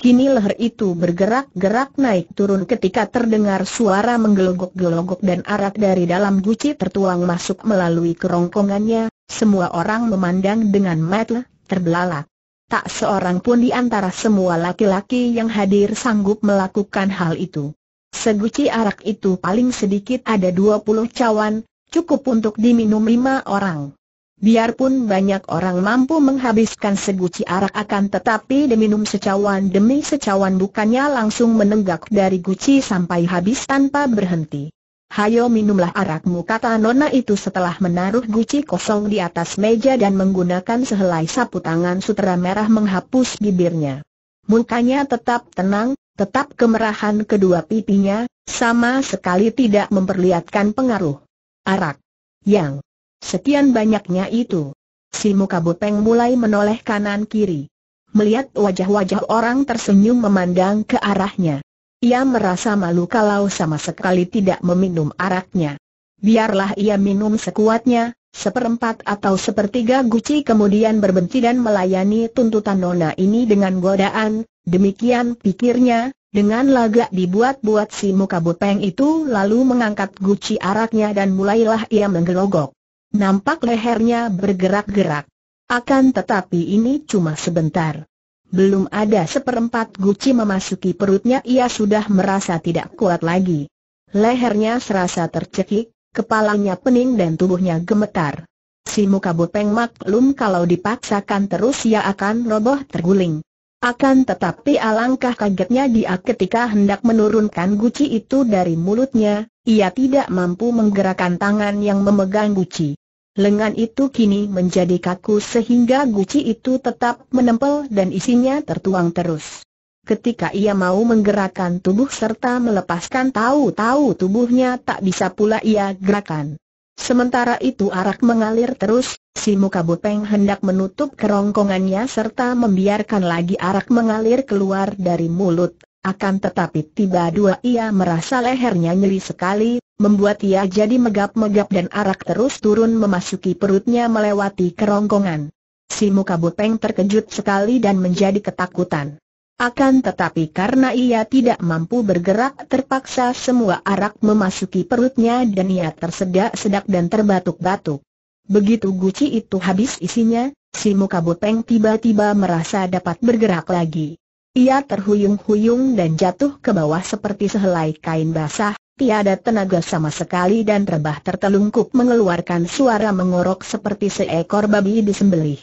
Kini leher itu bergerak-gerak naik turun ketika terdengar suara menggelogok-gelogok dan arak dari dalam guci tertuang masuk melalui kerongkongannya, semua orang memandang dengan mata terbelalak. Tak seorang pun di antara semua laki-laki yang hadir sanggup melakukan hal itu. Seguci arak itu paling sedikit ada 20 cawan, cukup untuk diminum lima orang. Biarpun banyak orang mampu menghabiskan seguci arak akan tetapi diminum secawan demi secawan bukannya langsung menenggak dari guci sampai habis tanpa berhenti. Hayo minumlah arakmu kata nona itu setelah menaruh guci kosong di atas meja dan menggunakan sehelai sapu tangan sutera merah menghapus bibirnya. Mukanya tetap tenang, tetap kemerahan kedua pipinya, sama sekali tidak memperlihatkan pengaruh. Arak. Yang Sekian banyaknya itu. Si muka bopeng mulai menoleh kanan-kiri. Melihat wajah-wajah orang tersenyum memandang ke arahnya. Ia merasa malu kalau sama sekali tidak meminum araknya. Biarlah ia minum sekuatnya, seperempat atau sepertiga guci kemudian berbenti dan melayani tuntutan nona ini dengan godaan, demikian pikirnya, dengan lagak dibuat-buat si muka bopeng itu lalu mengangkat guci araknya dan mulailah ia menggelogok. Nampak lehernya bergerak-gerak. Akan tetapi ini cuma sebentar. Belum ada seperempat guci memasuki perutnya ia sudah merasa tidak kuat lagi. Lehernya serasa tercekik, kepalanya pening dan tubuhnya gemetar. Si muka bopeng maklum kalau dipaksakan terus ia akan roboh terguling. Akan tetapi alangkah kagetnya dia ketika hendak menurunkan guci itu dari mulutnya, ia tidak mampu menggerakkan tangan yang memegang guci. Lengan itu kini menjadi kaku sehingga guci itu tetap menempel dan isinya tertuang terus. Ketika ia mau menggerakkan tubuh serta melepaskan tahu-tahu tubuhnya tak bisa pula ia gerakan. Sementara itu arak mengalir terus, si muka bopeng hendak menutup kerongkongannya serta membiarkan lagi arak mengalir keluar dari mulut, akan tetapi tiba dua ia merasa lehernya nyeri sekali, membuat ia jadi megap-megap dan arak terus turun memasuki perutnya melewati kerongkongan. Si muka Bupeng terkejut sekali dan menjadi ketakutan. Akan tetapi karena ia tidak mampu bergerak terpaksa semua arak memasuki perutnya dan ia tersedak-sedak dan terbatuk-batuk. Begitu guci itu habis isinya, si muka Bupeng tiba-tiba merasa dapat bergerak lagi. Ia terhuyung-huyung dan jatuh ke bawah seperti sehelai kain basah, tiada tenaga sama sekali dan rebah tertelungkup mengeluarkan suara mengorok seperti seekor babi disembelih.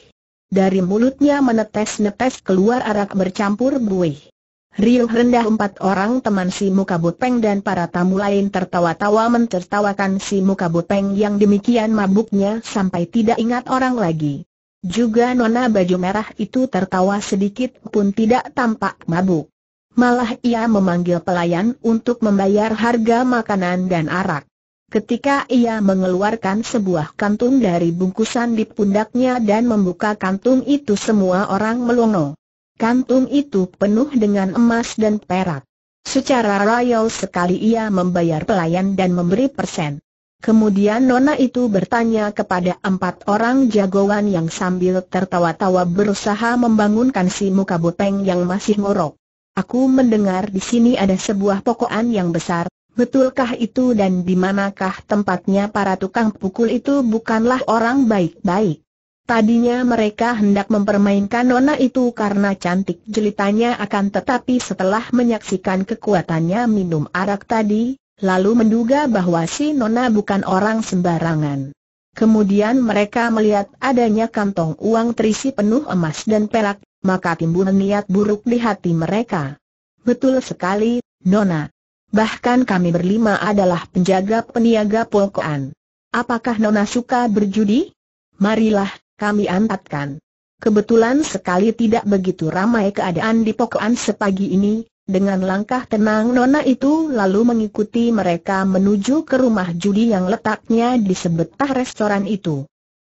Dari mulutnya menetes-netes keluar arak bercampur buih. Riuh rendah empat orang teman si Muka buteng dan para tamu lain tertawa-tawa mentertawakan si Muka buteng yang demikian mabuknya sampai tidak ingat orang lagi. Juga nona baju merah itu tertawa sedikit pun tidak tampak mabuk. Malah ia memanggil pelayan untuk membayar harga makanan dan arak. Ketika ia mengeluarkan sebuah kantung dari bungkusan di pundaknya dan membuka kantung itu semua orang melongo. Kantung itu penuh dengan emas dan perak. Secara royal sekali ia membayar pelayan dan memberi persen. Kemudian Nona itu bertanya kepada empat orang jagoan yang sambil tertawa-tawa berusaha membangunkan si muka boteng yang masih ngorok. Aku mendengar di sini ada sebuah pokokan yang besar, betulkah itu dan di manakah tempatnya para tukang pukul itu bukanlah orang baik-baik. Tadinya mereka hendak mempermainkan nona itu karena cantik jelitanya akan tetapi setelah menyaksikan kekuatannya minum arak tadi, lalu menduga bahwa si nona bukan orang sembarangan. Kemudian mereka melihat adanya kantong uang terisi penuh emas dan perak, maka timbul niat buruk di hati mereka. Betul sekali, Nona. Bahkan kami berlima adalah penjaga peniaga polkoan. Apakah Nona suka berjudi? Marilah, kami antatkan. Kebetulan sekali tidak begitu ramai keadaan di pokoan sepagi ini, dengan langkah tenang Nona itu lalu mengikuti mereka menuju ke rumah judi yang letaknya di sebetah restoran itu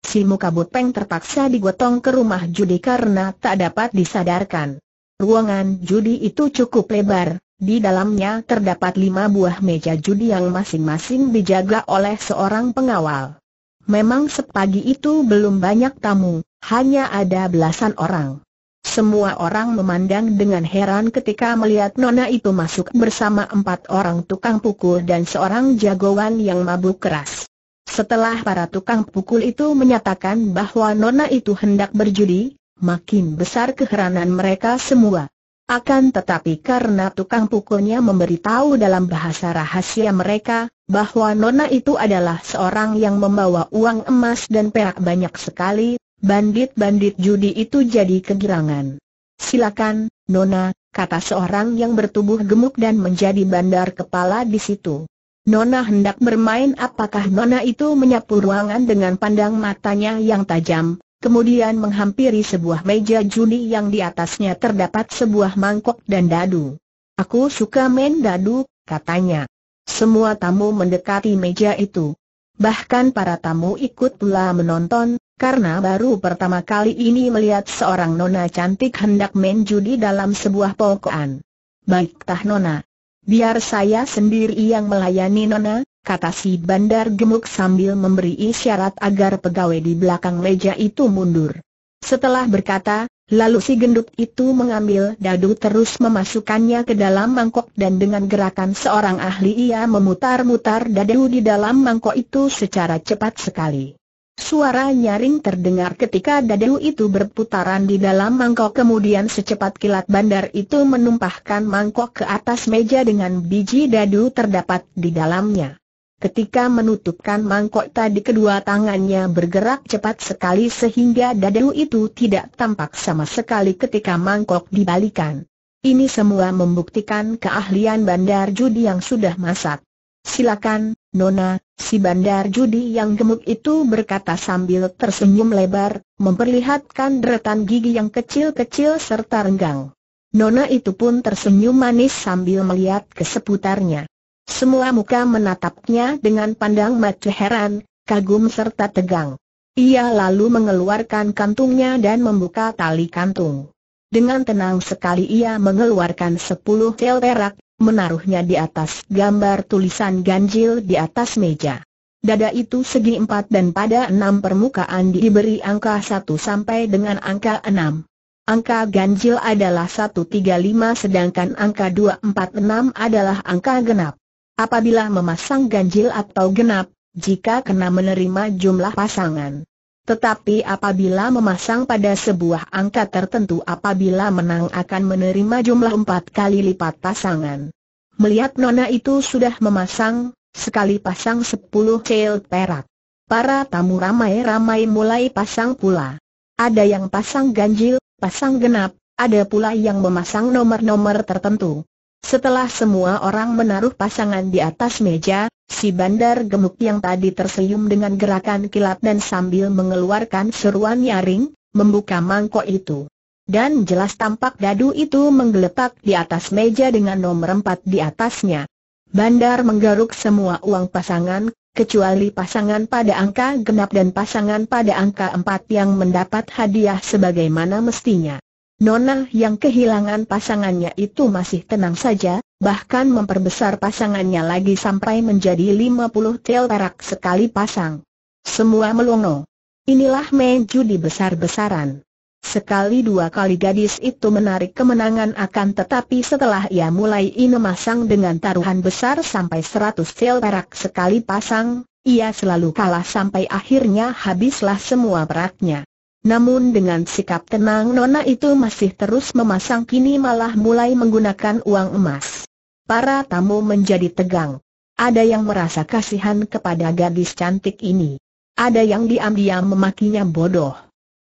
si muka butpeng terpaksa digotong ke rumah judi karena tak dapat disadarkan. Ruangan judi itu cukup lebar, di dalamnya terdapat lima buah meja judi yang masing-masing dijaga oleh seorang pengawal. Memang sepagi itu belum banyak tamu, hanya ada belasan orang. Semua orang memandang dengan heran ketika melihat Nona itu masuk bersama empat orang tukang pukul dan seorang jagoan yang mabuk keras. Setelah para tukang pukul itu menyatakan bahwa Nona itu hendak berjudi, makin besar keheranan mereka semua. Akan tetapi karena tukang pukulnya memberitahu dalam bahasa rahasia mereka, bahwa Nona itu adalah seorang yang membawa uang emas dan perak banyak sekali, bandit-bandit judi itu jadi kegirangan. Silakan, Nona, kata seorang yang bertubuh gemuk dan menjadi bandar kepala di situ. Nona hendak bermain apakah Nona itu menyapu ruangan dengan pandang matanya yang tajam, kemudian menghampiri sebuah meja judi yang di atasnya terdapat sebuah mangkok dan dadu. Aku suka main dadu, katanya. Semua tamu mendekati meja itu. Bahkan para tamu ikut pula menonton, karena baru pertama kali ini melihat seorang nona cantik hendak main judi dalam sebuah pokokan. Baik tah nona, Biar saya sendiri yang melayani Nona, kata si bandar gemuk sambil memberi isyarat agar pegawai di belakang meja itu mundur. Setelah berkata, lalu si gendut itu mengambil dadu terus memasukkannya ke dalam mangkok dan dengan gerakan seorang ahli ia memutar-mutar dadu di dalam mangkok itu secara cepat sekali. Suara nyaring terdengar ketika dadu itu berputaran di dalam mangkok kemudian secepat kilat bandar itu menumpahkan mangkok ke atas meja dengan biji dadu terdapat di dalamnya. Ketika menutupkan mangkok tadi kedua tangannya bergerak cepat sekali sehingga dadu itu tidak tampak sama sekali ketika mangkok dibalikan. Ini semua membuktikan keahlian bandar judi yang sudah masak. Silakan, Nona, si bandar judi yang gemuk itu berkata sambil tersenyum lebar, memperlihatkan deretan gigi yang kecil-kecil serta renggang. Nona itu pun tersenyum manis sambil melihat ke seputarnya. Semua muka menatapnya dengan pandang mata heran, kagum serta tegang. Ia lalu mengeluarkan kantungnya dan membuka tali kantung. Dengan tenang sekali ia mengeluarkan sepuluh tel perak, menaruhnya di atas gambar tulisan ganjil di atas meja. Dada itu segi empat dan pada enam permukaan diberi angka satu sampai dengan angka enam. Angka ganjil adalah satu, tiga, lima, sedangkan angka dua, empat, enam adalah angka genap. Apabila memasang ganjil atau genap, jika kena menerima jumlah pasangan tetapi apabila memasang pada sebuah angka tertentu apabila menang akan menerima jumlah empat kali lipat pasangan. Melihat Nona itu sudah memasang, sekali pasang sepuluh cel perak. Para tamu ramai-ramai mulai pasang pula. Ada yang pasang ganjil, pasang genap, ada pula yang memasang nomor-nomor tertentu. Setelah semua orang menaruh pasangan di atas meja, si bandar gemuk yang tadi tersenyum dengan gerakan kilat dan sambil mengeluarkan seruan nyaring, membuka mangkok itu. Dan jelas tampak dadu itu menggeletak di atas meja dengan nomor empat di atasnya. Bandar menggaruk semua uang pasangan, kecuali pasangan pada angka genap dan pasangan pada angka empat yang mendapat hadiah sebagaimana mestinya. Nona yang kehilangan pasangannya itu masih tenang saja, bahkan memperbesar pasangannya lagi sampai menjadi 50 tel perak sekali pasang. Semua melongo. Inilah main judi besar-besaran. Sekali dua kali gadis itu menarik kemenangan akan tetapi setelah ia mulai inemasang dengan taruhan besar sampai 100 tel perak sekali pasang, ia selalu kalah sampai akhirnya habislah semua peraknya. Namun dengan sikap tenang Nona itu masih terus memasang kini malah mulai menggunakan uang emas. Para tamu menjadi tegang. Ada yang merasa kasihan kepada gadis cantik ini. Ada yang diam-diam memakinya bodoh.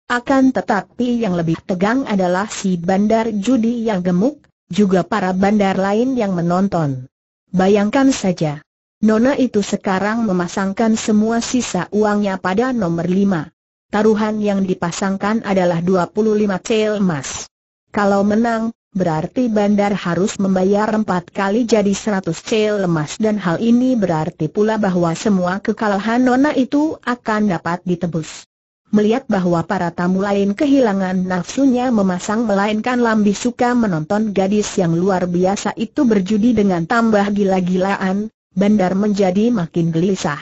Akan tetapi yang lebih tegang adalah si bandar judi yang gemuk, juga para bandar lain yang menonton. Bayangkan saja. Nona itu sekarang memasangkan semua sisa uangnya pada nomor lima. Taruhan yang dipasangkan adalah 25 cel emas. Kalau menang, berarti bandar harus membayar empat kali jadi 100 cel emas dan hal ini berarti pula bahwa semua kekalahan Nona itu akan dapat ditebus. Melihat bahwa para tamu lain kehilangan nafsunya memasang melainkan Lambi suka menonton gadis yang luar biasa itu berjudi dengan tambah gila-gilaan, bandar menjadi makin gelisah.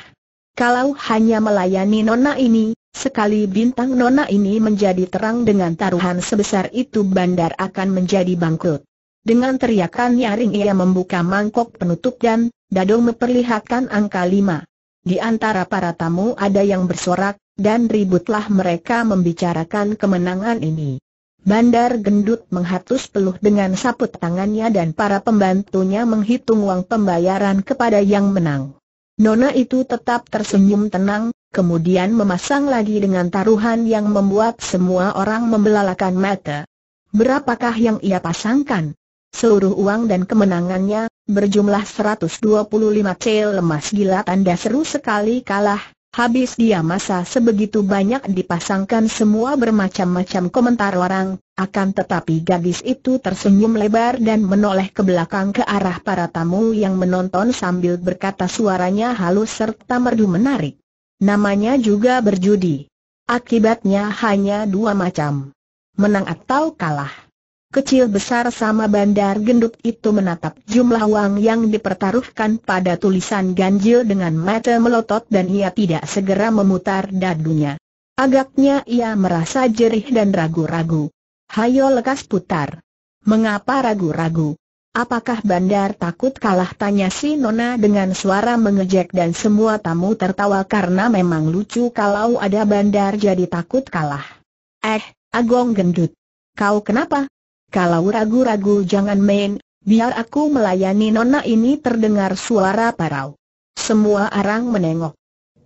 Kalau hanya melayani Nona ini, Sekali bintang nona ini menjadi terang dengan taruhan sebesar itu bandar akan menjadi bangkrut. Dengan teriakan nyaring ia membuka mangkok penutup dan, Dadong memperlihatkan angka lima. Di antara para tamu ada yang bersorak, dan ributlah mereka membicarakan kemenangan ini. Bandar gendut menghatus peluh dengan saput tangannya dan para pembantunya menghitung uang pembayaran kepada yang menang. Nona itu tetap tersenyum tenang, kemudian memasang lagi dengan taruhan yang membuat semua orang membelalakan mata. Berapakah yang ia pasangkan? Seluruh uang dan kemenangannya, berjumlah 125 cel lemas gila tanda seru sekali kalah, habis dia masa sebegitu banyak dipasangkan semua bermacam-macam komentar orang, akan tetapi gadis itu tersenyum lebar dan menoleh ke belakang ke arah para tamu yang menonton sambil berkata suaranya halus serta merdu menarik. Namanya juga berjudi. Akibatnya hanya dua macam. Menang atau kalah. Kecil besar sama bandar gendut itu menatap jumlah uang yang dipertaruhkan pada tulisan ganjil dengan mata melotot dan ia tidak segera memutar dadunya. Agaknya ia merasa jerih dan ragu-ragu. Hayo lekas putar. Mengapa ragu-ragu? Apakah bandar takut kalah tanya si Nona dengan suara mengejek dan semua tamu tertawa karena memang lucu kalau ada bandar jadi takut kalah. Eh, Agong gendut. Kau kenapa? Kalau ragu-ragu jangan main, biar aku melayani Nona ini terdengar suara parau. Semua orang menengok.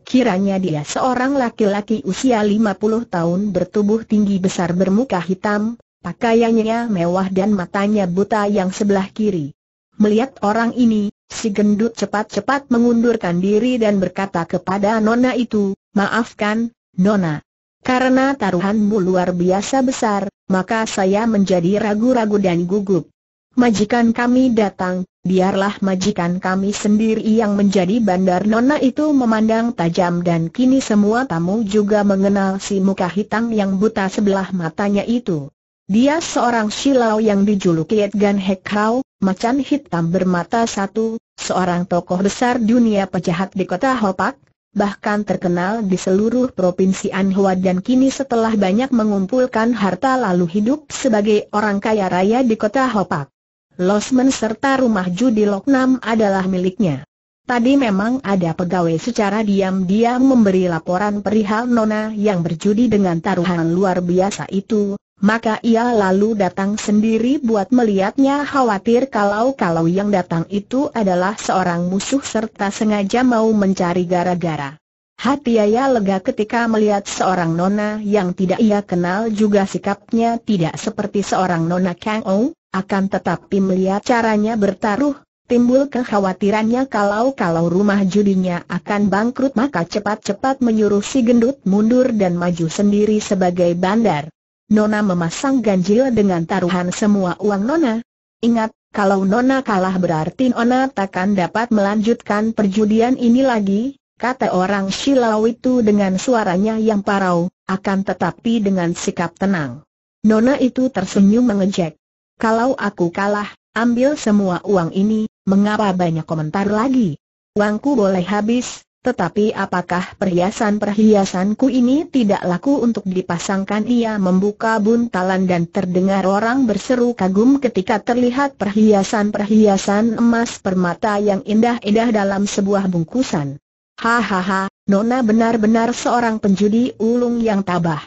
Kiranya dia seorang laki-laki usia 50 tahun bertubuh tinggi besar bermuka hitam, Pakaiannya mewah dan matanya buta yang sebelah kiri. Melihat orang ini, si gendut cepat-cepat mengundurkan diri dan berkata kepada Nona itu, maafkan, Nona. Karena taruhanmu luar biasa besar, maka saya menjadi ragu-ragu dan gugup. Majikan kami datang, biarlah majikan kami sendiri yang menjadi bandar Nona itu memandang tajam dan kini semua tamu juga mengenal si muka hitam yang buta sebelah matanya itu. Dia seorang silau yang dijuluki Edgan Hekau, macan hitam bermata satu, seorang tokoh besar dunia pejahat di kota Hopak, bahkan terkenal di seluruh provinsi Anhua dan kini setelah banyak mengumpulkan harta lalu hidup sebagai orang kaya raya di kota Hopak. Losmen serta rumah judi Loknam adalah miliknya. Tadi memang ada pegawai secara diam-diam memberi laporan perihal Nona yang berjudi dengan taruhan luar biasa itu, maka ia lalu datang sendiri buat melihatnya khawatir kalau-kalau yang datang itu adalah seorang musuh serta sengaja mau mencari gara-gara. Hati ayah lega ketika melihat seorang nona yang tidak ia kenal juga sikapnya tidak seperti seorang nona Kang Ou, akan tetapi melihat caranya bertaruh, Timbul kekhawatirannya kalau-kalau rumah judinya akan bangkrut maka cepat-cepat menyuruh si gendut mundur dan maju sendiri sebagai bandar. Nona memasang ganjil dengan taruhan semua uang Nona. Ingat, kalau Nona kalah berarti Nona takkan dapat melanjutkan perjudian ini lagi, kata orang Silau itu dengan suaranya yang parau, akan tetapi dengan sikap tenang. Nona itu tersenyum mengejek. Kalau aku kalah, Ambil semua uang ini, mengapa banyak komentar lagi? Uangku boleh habis, tetapi apakah perhiasan-perhiasanku ini tidak laku untuk dipasangkan? Ia membuka buntalan dan terdengar orang berseru kagum ketika terlihat perhiasan-perhiasan emas permata yang indah-indah dalam sebuah bungkusan. Hahaha, Nona benar-benar seorang penjudi ulung yang tabah.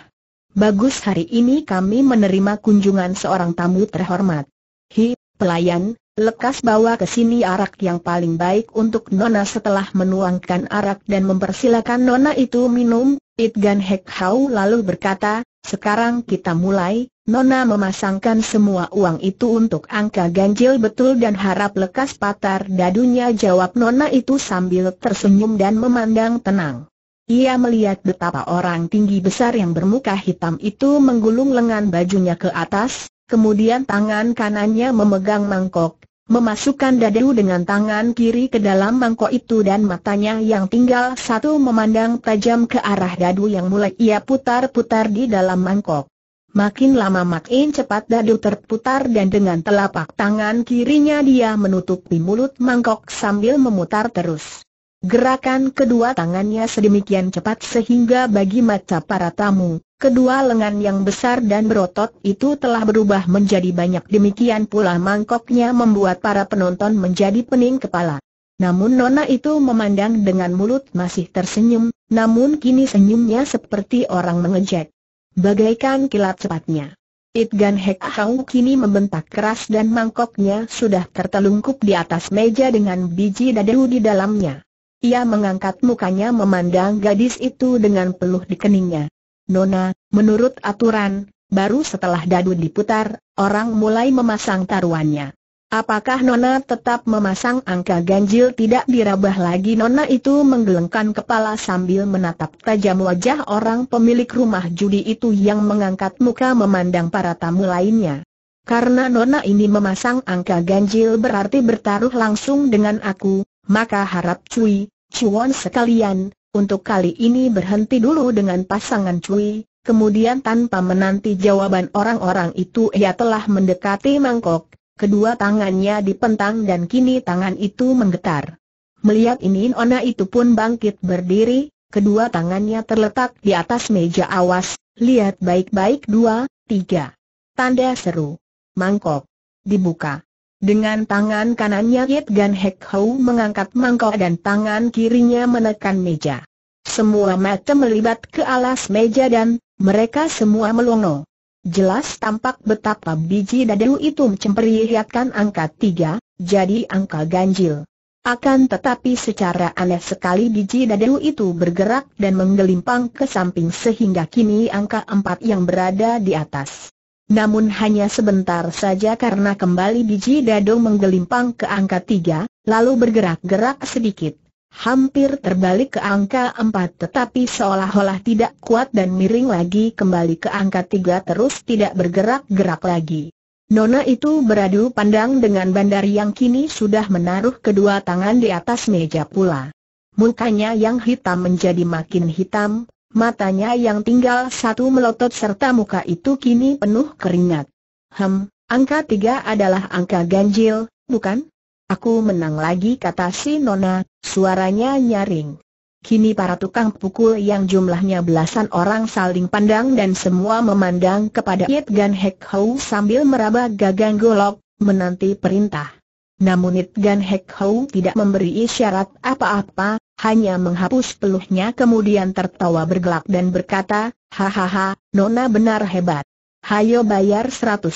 Bagus hari ini kami menerima kunjungan seorang tamu terhormat. Hi, pelayan, lekas bawa ke sini arak yang paling baik untuk Nona setelah menuangkan arak dan mempersilakan Nona itu minum, Itgan Hek Hau lalu berkata, sekarang kita mulai, Nona memasangkan semua uang itu untuk angka ganjil betul dan harap lekas patar dadunya jawab Nona itu sambil tersenyum dan memandang tenang. Ia melihat betapa orang tinggi besar yang bermuka hitam itu menggulung lengan bajunya ke atas, kemudian tangan kanannya memegang mangkok, memasukkan dadu dengan tangan kiri ke dalam mangkok itu dan matanya yang tinggal satu memandang tajam ke arah dadu yang mulai ia putar-putar di dalam mangkok. Makin lama makin cepat dadu terputar dan dengan telapak tangan kirinya dia menutupi mulut mangkok sambil memutar terus. Gerakan kedua tangannya sedemikian cepat sehingga bagi mata para tamu, Kedua lengan yang besar dan berotot itu telah berubah menjadi banyak demikian pula mangkoknya membuat para penonton menjadi pening kepala. Namun Nona itu memandang dengan mulut masih tersenyum, namun kini senyumnya seperti orang mengejek. Bagaikan kilat cepatnya. Itgan Hek Hau kini membentak keras dan mangkoknya sudah tertelungkup di atas meja dengan biji dadu di dalamnya. Ia mengangkat mukanya memandang gadis itu dengan peluh di keningnya. Nona, menurut aturan, baru setelah dadu diputar, orang mulai memasang taruhannya. Apakah Nona tetap memasang angka ganjil tidak dirabah lagi Nona itu menggelengkan kepala sambil menatap tajam wajah orang pemilik rumah judi itu yang mengangkat muka memandang para tamu lainnya. Karena Nona ini memasang angka ganjil berarti bertaruh langsung dengan aku, maka harap cuy, cuan sekalian, untuk kali ini berhenti dulu dengan pasangan cuy, kemudian tanpa menanti jawaban orang-orang itu ia telah mendekati mangkok, kedua tangannya dipentang dan kini tangan itu menggetar. Melihat ini Nona itu pun bangkit berdiri, kedua tangannya terletak di atas meja awas, lihat baik-baik dua, tiga. Tanda seru. Mangkok. Dibuka. Dengan tangan kanannya Yip Gan Hek Hou mengangkat mangkok dan tangan kirinya menekan meja. Semua mata melibat ke alas meja dan mereka semua melongo. Jelas tampak betapa biji dadu itu mencemperlihatkan angka tiga, jadi angka ganjil. Akan tetapi secara aneh sekali biji dadu itu bergerak dan menggelimpang ke samping sehingga kini angka empat yang berada di atas namun hanya sebentar saja karena kembali biji dadu menggelimpang ke angka tiga, lalu bergerak-gerak sedikit. Hampir terbalik ke angka empat tetapi seolah-olah tidak kuat dan miring lagi kembali ke angka tiga terus tidak bergerak-gerak lagi. Nona itu beradu pandang dengan bandar yang kini sudah menaruh kedua tangan di atas meja pula. Mukanya yang hitam menjadi makin hitam, Matanya yang tinggal satu melotot serta muka itu kini penuh keringat. Hem, angka tiga adalah angka ganjil, bukan? Aku menang lagi kata si Nona, suaranya nyaring. Kini para tukang pukul yang jumlahnya belasan orang saling pandang dan semua memandang kepada Yit Gan Hek Hou sambil meraba gagang golok, menanti perintah. Namun It Gan Hek Hou tidak memberi isyarat apa-apa, hanya menghapus peluhnya kemudian tertawa bergelak dan berkata, Hahaha, Nona benar hebat. Hayo bayar 125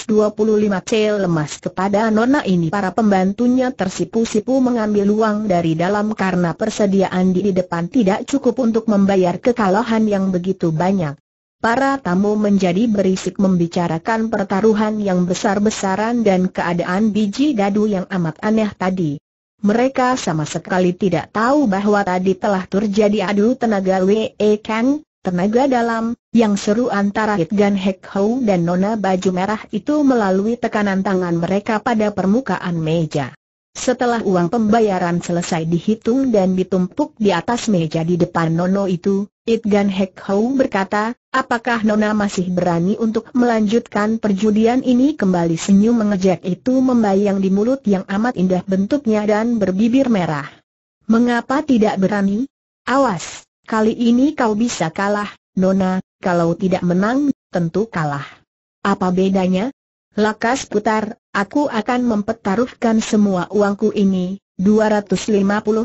cel lemas kepada Nona ini Para pembantunya tersipu-sipu mengambil uang dari dalam karena persediaan di depan tidak cukup untuk membayar kekalahan yang begitu banyak Para tamu menjadi berisik membicarakan pertaruhan yang besar-besaran dan keadaan biji dadu yang amat aneh tadi. Mereka sama sekali tidak tahu bahwa tadi telah terjadi adu tenaga Wei Kang, tenaga dalam, yang seru antara Hitgan Hek Hou dan Nona Baju Merah itu melalui tekanan tangan mereka pada permukaan meja. Setelah uang pembayaran selesai dihitung dan ditumpuk di atas meja di depan Nono itu, Itgan Hek Hou berkata, apakah Nona masih berani untuk melanjutkan perjudian ini kembali senyum mengejek itu membayang di mulut yang amat indah bentuknya dan berbibir merah. Mengapa tidak berani? Awas, kali ini kau bisa kalah, Nona, kalau tidak menang, tentu kalah. Apa bedanya, Lakas putar, aku akan mempertaruhkan semua uangku ini, 250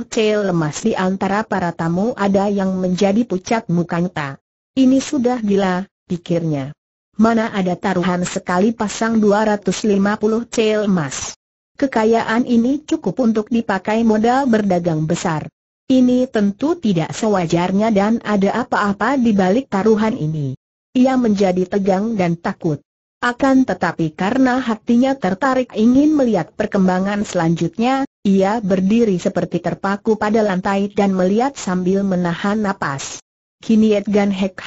cel lemas di antara para tamu ada yang menjadi pucat mukanya. Ini sudah gila, pikirnya. Mana ada taruhan sekali pasang 250 cel emas. Kekayaan ini cukup untuk dipakai modal berdagang besar. Ini tentu tidak sewajarnya dan ada apa-apa di balik taruhan ini. Ia menjadi tegang dan takut. Akan tetapi karena hatinya tertarik ingin melihat perkembangan selanjutnya, ia berdiri seperti terpaku pada lantai dan melihat sambil menahan napas. Kini Edgan Hek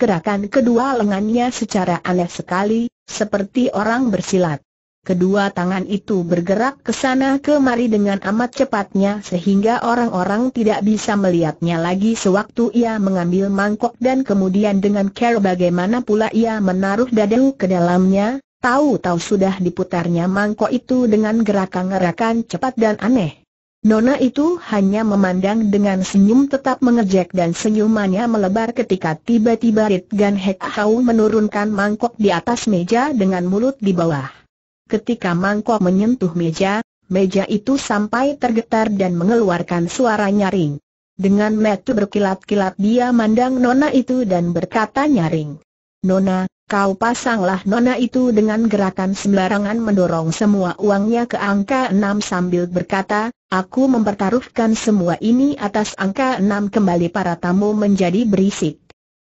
gerakan kedua lengannya secara aneh sekali, seperti orang bersilat. Kedua tangan itu bergerak ke sana kemari dengan amat cepatnya sehingga orang-orang tidak bisa melihatnya lagi sewaktu ia mengambil mangkok dan kemudian dengan care bagaimana pula ia menaruh dada ke dalamnya, tahu-tahu sudah diputarnya mangkok itu dengan gerakan-gerakan cepat dan aneh. Nona itu hanya memandang dengan senyum tetap mengejek dan senyumannya melebar ketika tiba-tiba Ritgan Hekau menurunkan mangkok di atas meja dengan mulut di bawah. Ketika mangkok menyentuh meja, meja itu sampai tergetar dan mengeluarkan suara nyaring. Dengan metu berkilat-kilat dia mandang nona itu dan berkata nyaring. Nona, kau pasanglah nona itu dengan gerakan sembarangan mendorong semua uangnya ke angka 6 sambil berkata, aku mempertaruhkan semua ini atas angka 6 kembali para tamu menjadi berisik.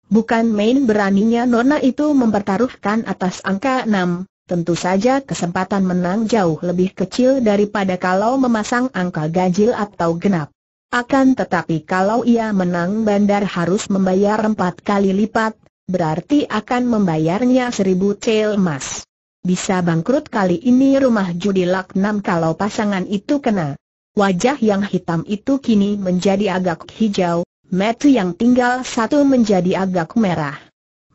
Bukan main beraninya nona itu mempertaruhkan atas angka 6, tentu saja kesempatan menang jauh lebih kecil daripada kalau memasang angka ganjil atau genap. Akan tetapi kalau ia menang bandar harus membayar empat kali lipat, berarti akan membayarnya seribu cel emas. Bisa bangkrut kali ini rumah judi Laknam kalau pasangan itu kena. Wajah yang hitam itu kini menjadi agak hijau, metu yang tinggal satu menjadi agak merah.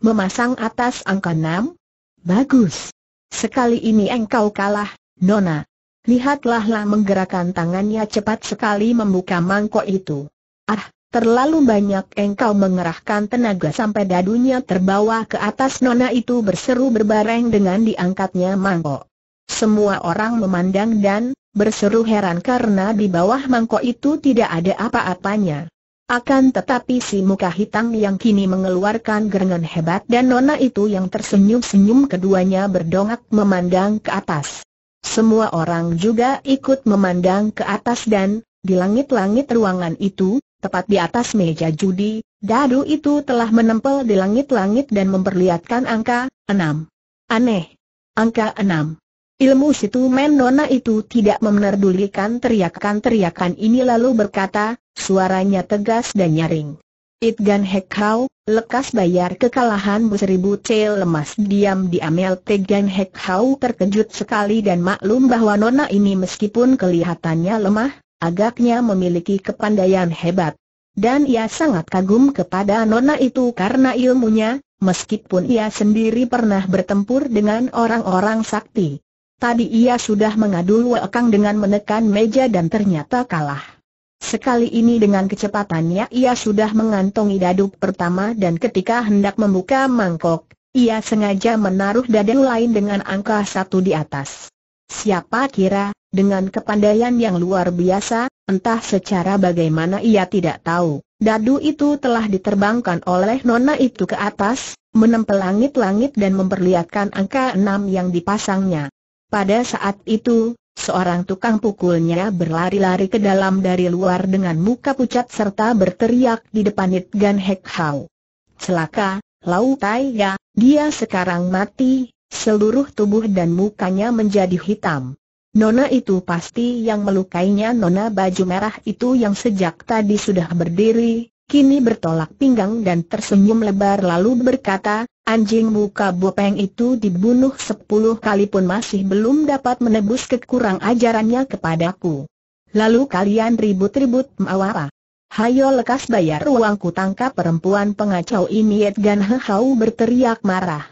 Memasang atas angka 6? Bagus. Sekali ini engkau kalah, Nona. Lihatlah lah menggerakkan tangannya cepat sekali membuka mangkok itu. Ah, terlalu banyak engkau mengerahkan tenaga sampai dadunya terbawa ke atas Nona itu berseru berbareng dengan diangkatnya mangkok. Semua orang memandang dan berseru heran karena di bawah mangkok itu tidak ada apa-apanya. Akan tetapi si muka hitam yang kini mengeluarkan gerengan hebat dan nona itu yang tersenyum-senyum keduanya berdongak memandang ke atas. Semua orang juga ikut memandang ke atas dan, di langit-langit ruangan itu, tepat di atas meja judi, dadu itu telah menempel di langit-langit dan memperlihatkan angka, 6. Aneh. Angka 6. Ilmu situ nona itu tidak memerdulikan teriakan-teriakan ini lalu berkata, suaranya tegas dan nyaring. Itgan Hekhau, lekas bayar kekalahanmu seribu cel lemas diam-diam di Tegan Hekhau terkejut sekali dan maklum bahwa nona ini meskipun kelihatannya lemah, agaknya memiliki kepandaian hebat. Dan ia sangat kagum kepada nona itu karena ilmunya, meskipun ia sendiri pernah bertempur dengan orang-orang sakti. Tadi ia sudah mengadu Luekang dengan menekan meja dan ternyata kalah. Sekali ini dengan kecepatannya ia sudah mengantongi dadu pertama dan ketika hendak membuka mangkok, ia sengaja menaruh dadu lain dengan angka satu di atas. Siapa kira, dengan kepandaian yang luar biasa, entah secara bagaimana ia tidak tahu, dadu itu telah diterbangkan oleh nona itu ke atas, menempel langit-langit dan memperlihatkan angka enam yang dipasangnya. Pada saat itu, seorang tukang pukulnya berlari-lari ke dalam dari luar dengan muka pucat serta berteriak di depan It Gan Hek Celaka, Lau Tai Ya, dia sekarang mati, seluruh tubuh dan mukanya menjadi hitam. Nona itu pasti yang melukainya Nona baju merah itu yang sejak tadi sudah berdiri, kini bertolak pinggang dan tersenyum lebar lalu berkata, Anjing muka bopeng itu dibunuh sepuluh kali pun masih belum dapat menebus kekurang ajarannya kepadaku. Lalu kalian ribut-ribut mawara. Hayo lekas bayar uangku tangkap perempuan pengacau ini Edgan Hehau berteriak marah.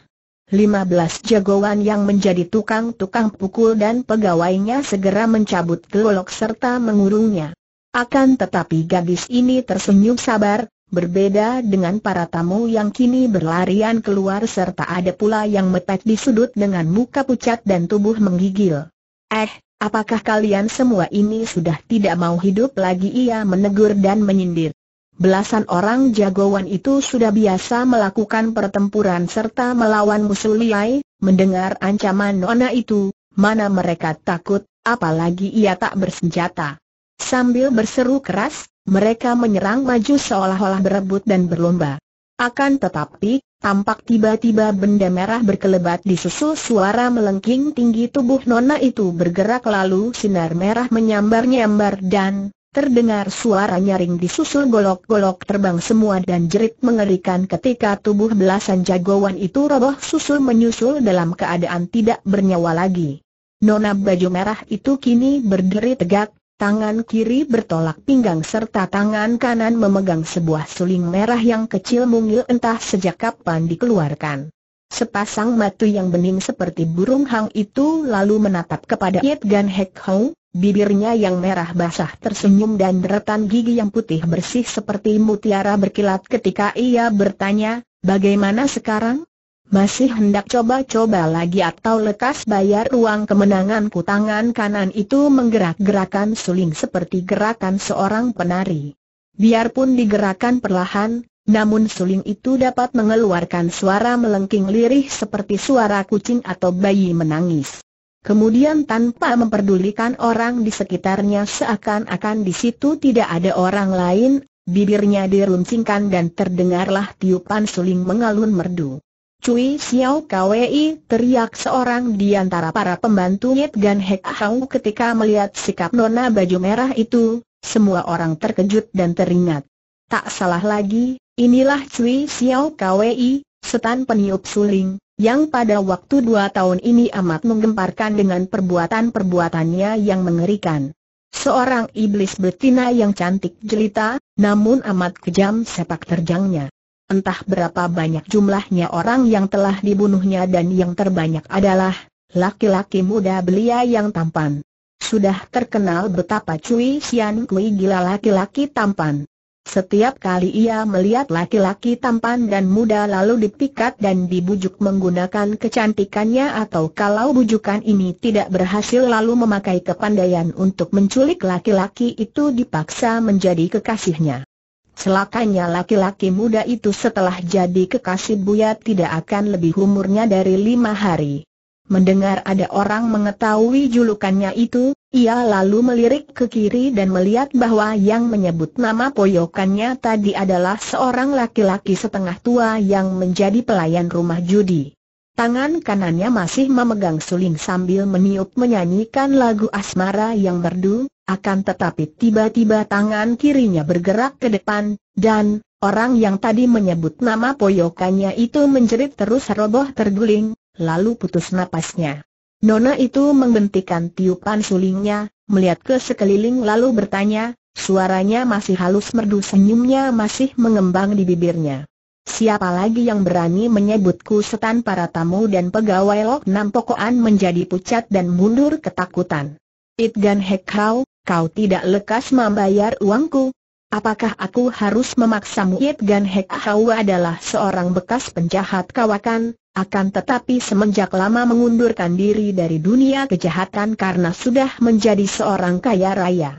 15 jagoan yang menjadi tukang-tukang pukul dan pegawainya segera mencabut gelok serta mengurungnya. Akan tetapi gadis ini tersenyum sabar, Berbeda dengan para tamu yang kini berlarian keluar serta ada pula yang mepet di sudut dengan muka pucat dan tubuh menggigil. Eh, apakah kalian semua ini sudah tidak mau hidup lagi? Ia menegur dan menyindir. Belasan orang jagoan itu sudah biasa melakukan pertempuran serta melawan musuh liai, mendengar ancaman nona itu, mana mereka takut, apalagi ia tak bersenjata. Sambil berseru keras, mereka menyerang maju seolah-olah berebut dan berlomba. Akan tetapi, tampak tiba-tiba benda merah berkelebat di disusul suara melengking tinggi tubuh Nona itu bergerak lalu sinar merah menyambar-nyambar dan terdengar suara nyaring di susul golok-golok terbang semua dan jerit mengerikan ketika tubuh belasan jagoan itu roboh susul menyusul dalam keadaan tidak bernyawa lagi. Nona baju merah itu kini berdiri tegak, Tangan kiri bertolak pinggang serta tangan kanan memegang sebuah suling merah yang kecil mungil entah sejak kapan dikeluarkan. Sepasang mata yang bening seperti burung hang itu lalu menatap kepada Yit Gan Hek Hong, bibirnya yang merah basah tersenyum dan deretan gigi yang putih bersih seperti mutiara berkilat ketika ia bertanya, bagaimana sekarang? Masih hendak coba-coba lagi atau lekas bayar uang kemenanganku tangan kanan itu menggerak-gerakan suling seperti gerakan seorang penari. Biarpun digerakkan perlahan, namun suling itu dapat mengeluarkan suara melengking lirih seperti suara kucing atau bayi menangis. Kemudian tanpa memperdulikan orang di sekitarnya seakan-akan di situ tidak ada orang lain, bibirnya diruncingkan dan terdengarlah tiupan suling mengalun merdu. Cui Xiao Kwei, teriak seorang di antara para pembantu Yit Gan Hek Hau ketika melihat sikap nona baju merah itu, semua orang terkejut dan teringat. Tak salah lagi, inilah Cui Xiao Kwei, setan peniup suling, yang pada waktu dua tahun ini amat menggemparkan dengan perbuatan-perbuatannya yang mengerikan. Seorang iblis betina yang cantik jelita, namun amat kejam sepak terjangnya. Entah berapa banyak jumlahnya orang yang telah dibunuhnya dan yang terbanyak adalah laki-laki muda belia yang tampan. Sudah terkenal betapa Cui Xian Kui gila laki-laki tampan. Setiap kali ia melihat laki-laki tampan dan muda lalu dipikat dan dibujuk menggunakan kecantikannya atau kalau bujukan ini tidak berhasil lalu memakai kepandaian untuk menculik laki-laki itu dipaksa menjadi kekasihnya. Celakanya laki-laki muda itu setelah jadi kekasih Buya tidak akan lebih umurnya dari lima hari. Mendengar ada orang mengetahui julukannya itu, ia lalu melirik ke kiri dan melihat bahwa yang menyebut nama poyokannya tadi adalah seorang laki-laki setengah tua yang menjadi pelayan rumah judi. Tangan kanannya masih memegang suling sambil meniup menyanyikan lagu asmara yang merdu, akan tetapi tiba-tiba tangan kirinya bergerak ke depan, dan, orang yang tadi menyebut nama poyokannya itu menjerit terus roboh terguling, lalu putus napasnya. Nona itu menghentikan tiupan sulingnya, melihat ke sekeliling lalu bertanya, suaranya masih halus merdu senyumnya masih mengembang di bibirnya. Siapa lagi yang berani menyebutku setan para tamu dan pegawai Lok Nam Pokoan menjadi pucat dan mundur ketakutan. Itgan Hekau, kau tidak lekas membayar uangku. Apakah aku harus memaksa Yit Gan Hek Ahau adalah seorang bekas penjahat kawakan, akan tetapi semenjak lama mengundurkan diri dari dunia kejahatan karena sudah menjadi seorang kaya raya.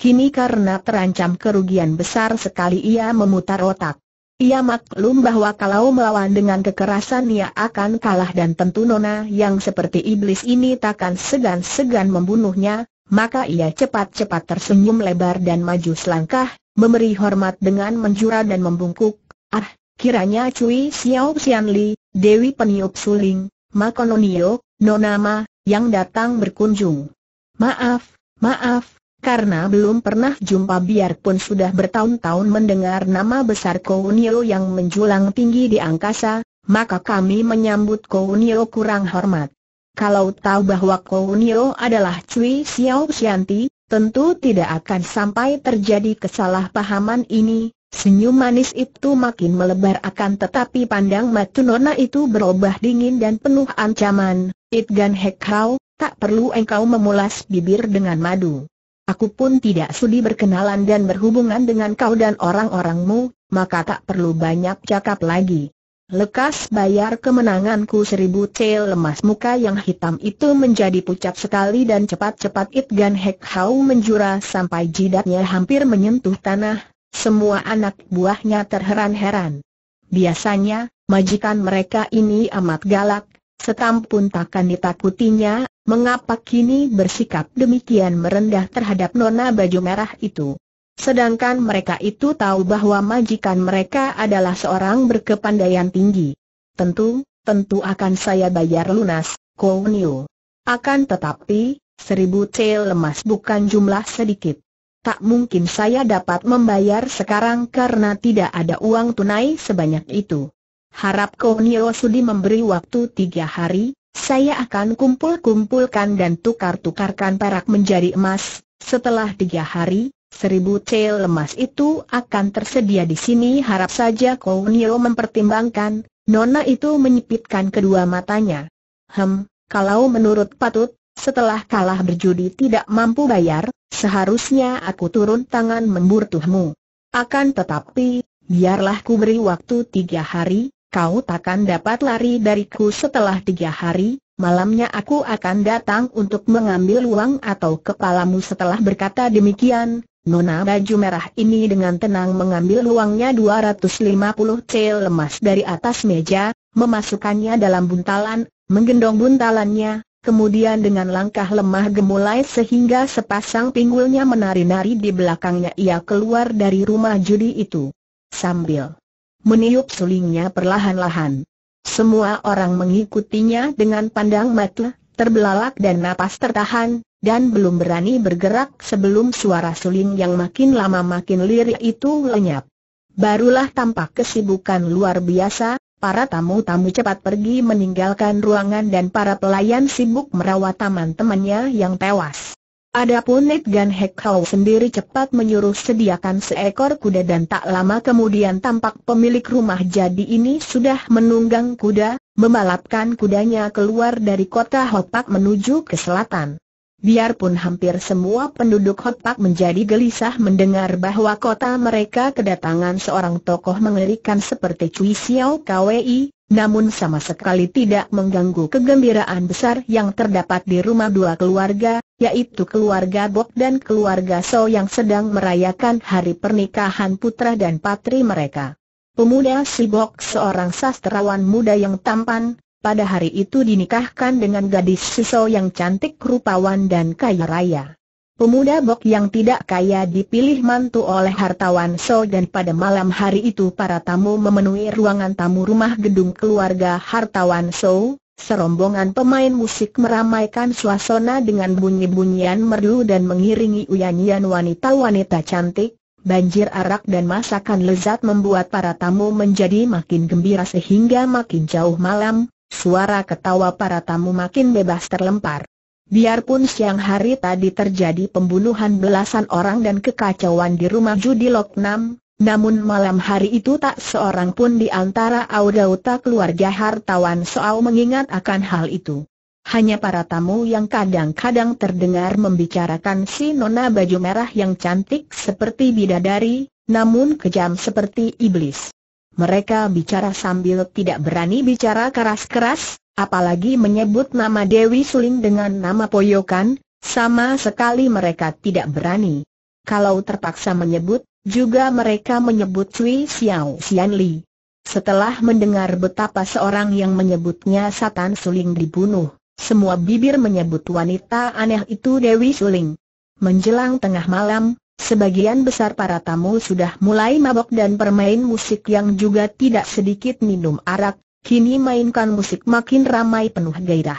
Kini karena terancam kerugian besar sekali ia memutar otak. Ia maklum bahwa kalau melawan dengan kekerasan ia akan kalah dan tentu Nona yang seperti iblis ini takkan segan-segan membunuhnya, maka ia cepat-cepat tersenyum lebar dan maju selangkah, memberi hormat dengan menjura dan membungkuk. Ah, kiranya Cui Xiao Xianli, Dewi Peniup Suling, Makononio, Nonama, yang datang berkunjung. Maaf, maaf, karena belum pernah jumpa biarpun sudah bertahun-tahun mendengar nama besar Kounio yang menjulang tinggi di angkasa, maka kami menyambut Kounio kurang hormat. Kalau tahu bahwa Kounio adalah Cui Xiao Xianti, tentu tidak akan sampai terjadi kesalahpahaman ini. Senyum manis itu makin melebar akan tetapi pandang mata Nona itu berubah dingin dan penuh ancaman. Itgan Hau, tak perlu engkau memulas bibir dengan madu. Aku pun tidak sudi berkenalan dan berhubungan dengan kau dan orang-orangmu, maka tak perlu banyak cakap lagi. Lekas bayar kemenanganku seribu cel lemas muka yang hitam itu menjadi pucat sekali dan cepat-cepat It Gan Hek Hau menjura sampai jidatnya hampir menyentuh tanah, semua anak buahnya terheran-heran. Biasanya, majikan mereka ini amat galak, setam pun takkan ditakutinya, mengapa kini bersikap demikian merendah terhadap nona baju merah itu. Sedangkan mereka itu tahu bahwa majikan mereka adalah seorang berkepandaian tinggi. Tentu, tentu akan saya bayar lunas, Kounio. Akan tetapi, seribu C lemas bukan jumlah sedikit. Tak mungkin saya dapat membayar sekarang karena tidak ada uang tunai sebanyak itu. Harap Kounio Sudi memberi waktu tiga hari, saya akan kumpul-kumpulkan dan tukar-tukarkan perak menjadi emas. Setelah tiga hari, Seribu cel lemas itu akan tersedia di sini harap saja Kau Nio mempertimbangkan, Nona itu menyipitkan kedua matanya. Hem, kalau menurut patut, setelah kalah berjudi tidak mampu bayar, seharusnya aku turun tangan memburtuhmu. Akan tetapi, biarlah ku beri waktu tiga hari, kau takkan dapat lari dariku setelah tiga hari, malamnya aku akan datang untuk mengambil uang atau kepalamu setelah berkata demikian, Nona baju merah ini dengan tenang mengambil uangnya 250 cel lemas dari atas meja, memasukkannya dalam buntalan, menggendong buntalannya, kemudian dengan langkah lemah gemulai sehingga sepasang pinggulnya menari-nari di belakangnya ia keluar dari rumah judi itu. Sambil meniup sulingnya perlahan-lahan. Semua orang mengikutinya dengan pandang mata, terbelalak dan napas tertahan, dan belum berani bergerak sebelum suara suling yang makin lama makin lirik itu lenyap. Barulah tampak kesibukan luar biasa, para tamu-tamu cepat pergi meninggalkan ruangan dan para pelayan sibuk merawat teman-temannya yang tewas. Adapun Netgan Hekau sendiri cepat menyuruh sediakan seekor kuda dan tak lama kemudian tampak pemilik rumah jadi ini sudah menunggang kuda, membalapkan kudanya keluar dari kota Hopak menuju ke selatan. Biarpun hampir semua penduduk Hopak menjadi gelisah mendengar bahwa kota mereka kedatangan seorang tokoh mengerikan seperti Cui Xiao Kwei, namun sama sekali tidak mengganggu kegembiraan besar yang terdapat di rumah dua keluarga, yaitu keluarga Bok dan keluarga So yang sedang merayakan hari pernikahan putra dan patri mereka. Pemuda Si Bok seorang sastrawan muda yang tampan, pada hari itu dinikahkan dengan gadis Si So yang cantik rupawan dan kaya raya. Pemuda Bok yang tidak kaya dipilih mantu oleh hartawan So dan pada malam hari itu para tamu memenuhi ruangan tamu rumah gedung keluarga hartawan So, Serombongan pemain musik meramaikan suasana dengan bunyi-bunyian merdu dan mengiringi uyanyian wanita-wanita cantik, banjir arak dan masakan lezat membuat para tamu menjadi makin gembira sehingga makin jauh malam, suara ketawa para tamu makin bebas terlempar. Biarpun siang hari tadi terjadi pembunuhan belasan orang dan kekacauan di rumah judi Loknam, namun malam hari itu tak seorang pun di antara audauta keluarga hartawan soal mengingat akan hal itu. Hanya para tamu yang kadang-kadang terdengar membicarakan si nona baju merah yang cantik seperti bidadari, namun kejam seperti iblis. Mereka bicara sambil tidak berani bicara keras-keras, apalagi menyebut nama Dewi Suling dengan nama Poyokan, sama sekali mereka tidak berani. Kalau terpaksa menyebut, juga mereka menyebut Cui Xiao Xian Li. Setelah mendengar betapa seorang yang menyebutnya Satan Suling dibunuh, semua bibir menyebut wanita aneh itu Dewi Suling. Menjelang tengah malam, Sebagian besar para tamu sudah mulai mabok dan bermain musik yang juga tidak sedikit minum arak, Kini mainkan musik makin ramai penuh gairah.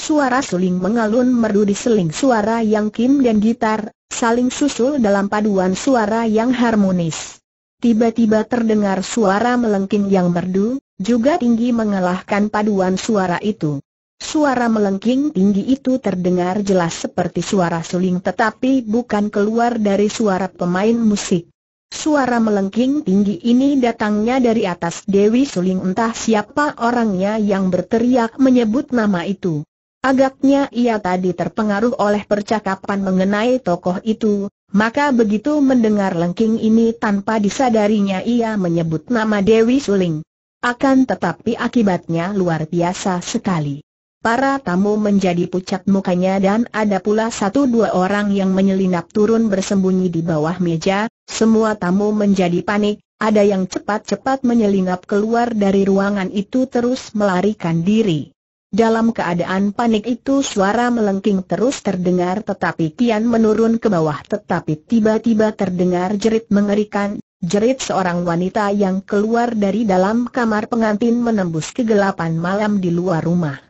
Suara suling mengalun merdu diseling suara yang kim dan gitar, saling susul dalam paduan suara yang harmonis. Tiba-tiba terdengar suara melengking yang merdu, juga tinggi mengalahkan paduan suara itu. Suara melengking tinggi itu terdengar jelas seperti suara suling tetapi bukan keluar dari suara pemain musik. Suara melengking tinggi ini datangnya dari atas Dewi Suling entah siapa orangnya yang berteriak menyebut nama itu. Agaknya ia tadi terpengaruh oleh percakapan mengenai tokoh itu, maka begitu mendengar lengking ini tanpa disadarinya ia menyebut nama Dewi Suling. Akan tetapi akibatnya luar biasa sekali. Para tamu menjadi pucat mukanya dan ada pula satu dua orang yang menyelinap turun bersembunyi di bawah meja, semua tamu menjadi panik, ada yang cepat-cepat menyelinap keluar dari ruangan itu terus melarikan diri. Dalam keadaan panik itu suara melengking terus terdengar tetapi kian menurun ke bawah tetapi tiba-tiba terdengar jerit mengerikan, jerit seorang wanita yang keluar dari dalam kamar pengantin menembus kegelapan malam di luar rumah.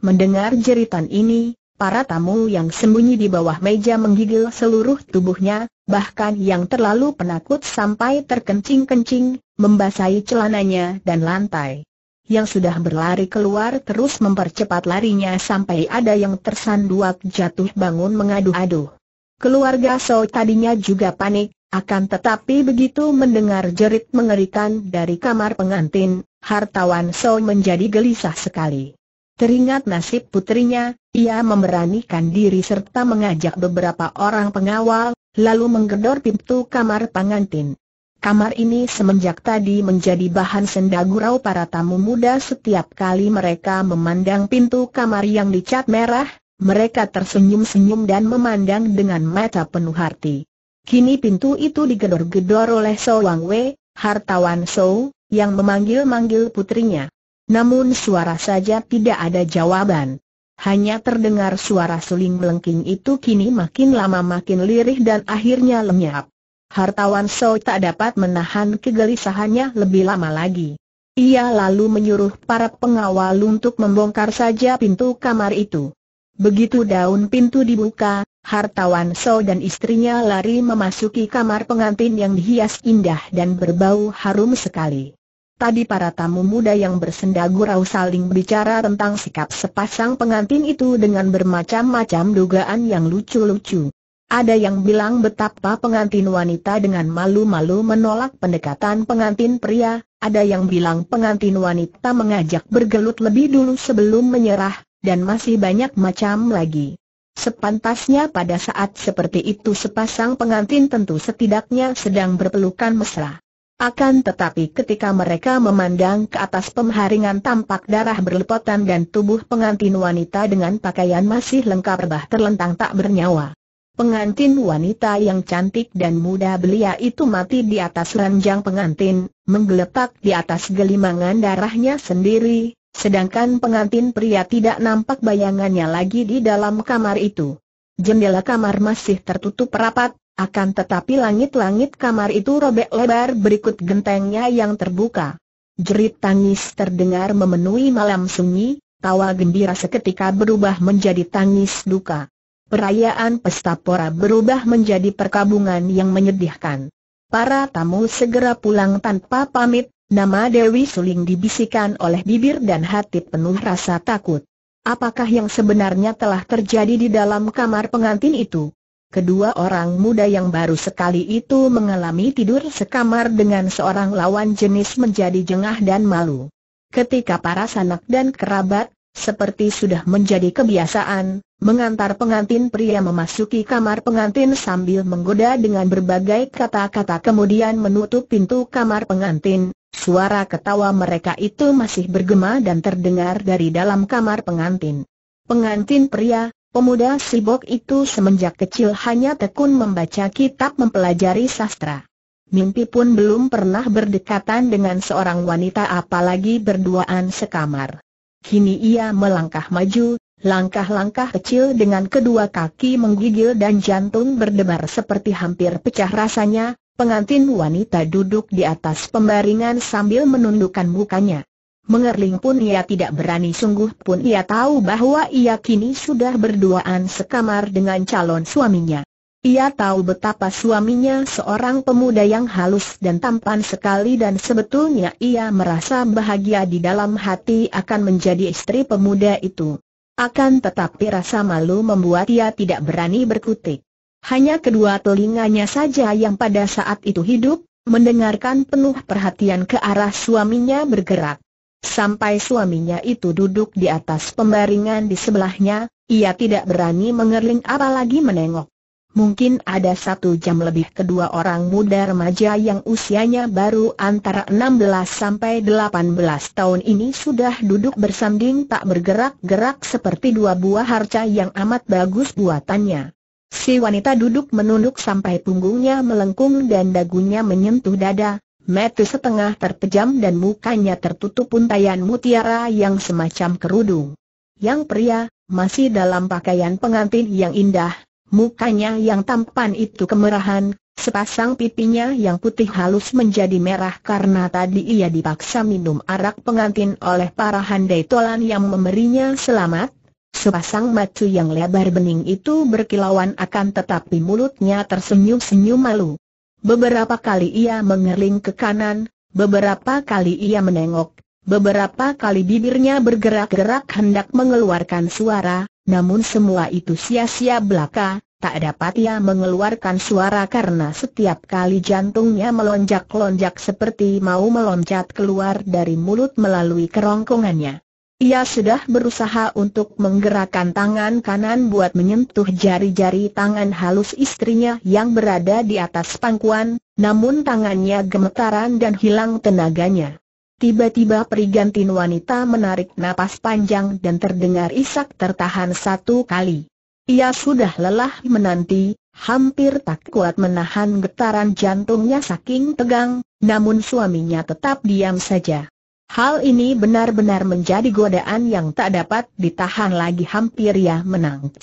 Mendengar jeritan ini, para tamu yang sembunyi di bawah meja menggigil seluruh tubuhnya, bahkan yang terlalu penakut sampai terkencing-kencing, membasahi celananya dan lantai. Yang sudah berlari keluar terus mempercepat larinya sampai ada yang tersandung jatuh bangun mengaduh-aduh. Keluarga So tadinya juga panik, akan tetapi begitu mendengar jerit mengerikan dari kamar pengantin, hartawan So menjadi gelisah sekali. Teringat nasib putrinya, ia memberanikan diri serta mengajak beberapa orang pengawal, lalu menggedor pintu kamar pengantin. Kamar ini semenjak tadi menjadi bahan senda para tamu muda setiap kali mereka memandang pintu kamar yang dicat merah, mereka tersenyum-senyum dan memandang dengan mata penuh hati. Kini pintu itu digedor-gedor oleh So Wei, hartawan So, yang memanggil-manggil putrinya. Namun suara saja tidak ada jawaban. Hanya terdengar suara suling melengking itu kini makin lama makin lirih dan akhirnya lenyap. Hartawan So tak dapat menahan kegelisahannya lebih lama lagi. Ia lalu menyuruh para pengawal untuk membongkar saja pintu kamar itu. Begitu daun pintu dibuka, hartawan So dan istrinya lari memasuki kamar pengantin yang dihias indah dan berbau harum sekali. Tadi para tamu muda yang bersenda gurau saling bicara tentang sikap sepasang pengantin itu dengan bermacam-macam dugaan yang lucu-lucu. Ada yang bilang betapa pengantin wanita dengan malu-malu menolak pendekatan pengantin pria, ada yang bilang pengantin wanita mengajak bergelut lebih dulu sebelum menyerah, dan masih banyak macam lagi. Sepantasnya pada saat seperti itu sepasang pengantin tentu setidaknya sedang berpelukan mesra. Akan tetapi ketika mereka memandang ke atas pemharingan tampak darah berlepotan dan tubuh pengantin wanita dengan pakaian masih lengkap rebah terlentang tak bernyawa. Pengantin wanita yang cantik dan muda belia itu mati di atas ranjang pengantin, menggeletak di atas gelimangan darahnya sendiri, sedangkan pengantin pria tidak nampak bayangannya lagi di dalam kamar itu. Jendela kamar masih tertutup rapat, akan tetapi langit-langit kamar itu robek lebar berikut gentengnya yang terbuka. Jerit tangis terdengar memenuhi malam sunyi, tawa gembira seketika berubah menjadi tangis duka. Perayaan pesta pora berubah menjadi perkabungan yang menyedihkan. Para tamu segera pulang tanpa pamit, nama Dewi Suling dibisikkan oleh bibir dan hati penuh rasa takut. Apakah yang sebenarnya telah terjadi di dalam kamar pengantin itu? Kedua orang muda yang baru sekali itu mengalami tidur sekamar dengan seorang lawan jenis menjadi jengah dan malu. Ketika para sanak dan kerabat, seperti sudah menjadi kebiasaan, mengantar pengantin pria memasuki kamar pengantin sambil menggoda dengan berbagai kata-kata kemudian menutup pintu kamar pengantin, suara ketawa mereka itu masih bergema dan terdengar dari dalam kamar pengantin. Pengantin pria, Pemuda sibok itu semenjak kecil hanya tekun membaca kitab mempelajari sastra. Mimpi pun belum pernah berdekatan dengan seorang wanita apalagi berduaan sekamar. Kini ia melangkah maju, langkah-langkah kecil dengan kedua kaki menggigil dan jantung berdebar seperti hampir pecah rasanya, pengantin wanita duduk di atas pembaringan sambil menundukkan mukanya. Mengerling pun ia tidak berani sungguh pun ia tahu bahwa ia kini sudah berduaan sekamar dengan calon suaminya. Ia tahu betapa suaminya seorang pemuda yang halus dan tampan sekali dan sebetulnya ia merasa bahagia di dalam hati akan menjadi istri pemuda itu. Akan tetapi rasa malu membuat ia tidak berani berkutik. Hanya kedua telinganya saja yang pada saat itu hidup, mendengarkan penuh perhatian ke arah suaminya bergerak. Sampai suaminya itu duduk di atas pembaringan di sebelahnya, ia tidak berani mengerling apalagi menengok. Mungkin ada satu jam lebih kedua orang muda remaja yang usianya baru antara 16 sampai 18 tahun ini sudah duduk bersanding tak bergerak-gerak seperti dua buah harca yang amat bagus buatannya. Si wanita duduk menunduk sampai punggungnya melengkung dan dagunya menyentuh dada, Mata setengah terpejam dan mukanya tertutup untayan mutiara yang semacam kerudung. Yang pria, masih dalam pakaian pengantin yang indah, mukanya yang tampan itu kemerahan, Sepasang pipinya yang putih halus menjadi merah karena tadi ia dipaksa minum arak pengantin oleh para handai tolan yang memberinya selamat. Sepasang mata yang lebar bening itu berkilauan akan tetapi mulutnya tersenyum-senyum malu. Beberapa kali ia mengerling ke kanan, beberapa kali ia menengok, beberapa kali bibirnya bergerak-gerak hendak mengeluarkan suara, namun semua itu sia-sia belaka, tak dapat ia mengeluarkan suara karena setiap kali jantungnya melonjak-lonjak seperti mau meloncat keluar dari mulut melalui kerongkongannya. Ia sudah berusaha untuk menggerakkan tangan kanan buat menyentuh jari-jari tangan halus istrinya yang berada di atas pangkuan, namun tangannya gemetaran dan hilang tenaganya. Tiba-tiba perigantin wanita menarik napas panjang dan terdengar isak tertahan satu kali. Ia sudah lelah menanti, hampir tak kuat menahan getaran jantungnya saking tegang, namun suaminya tetap diam saja. Hal ini benar-benar menjadi godaan yang tak dapat ditahan lagi hampir ia menang.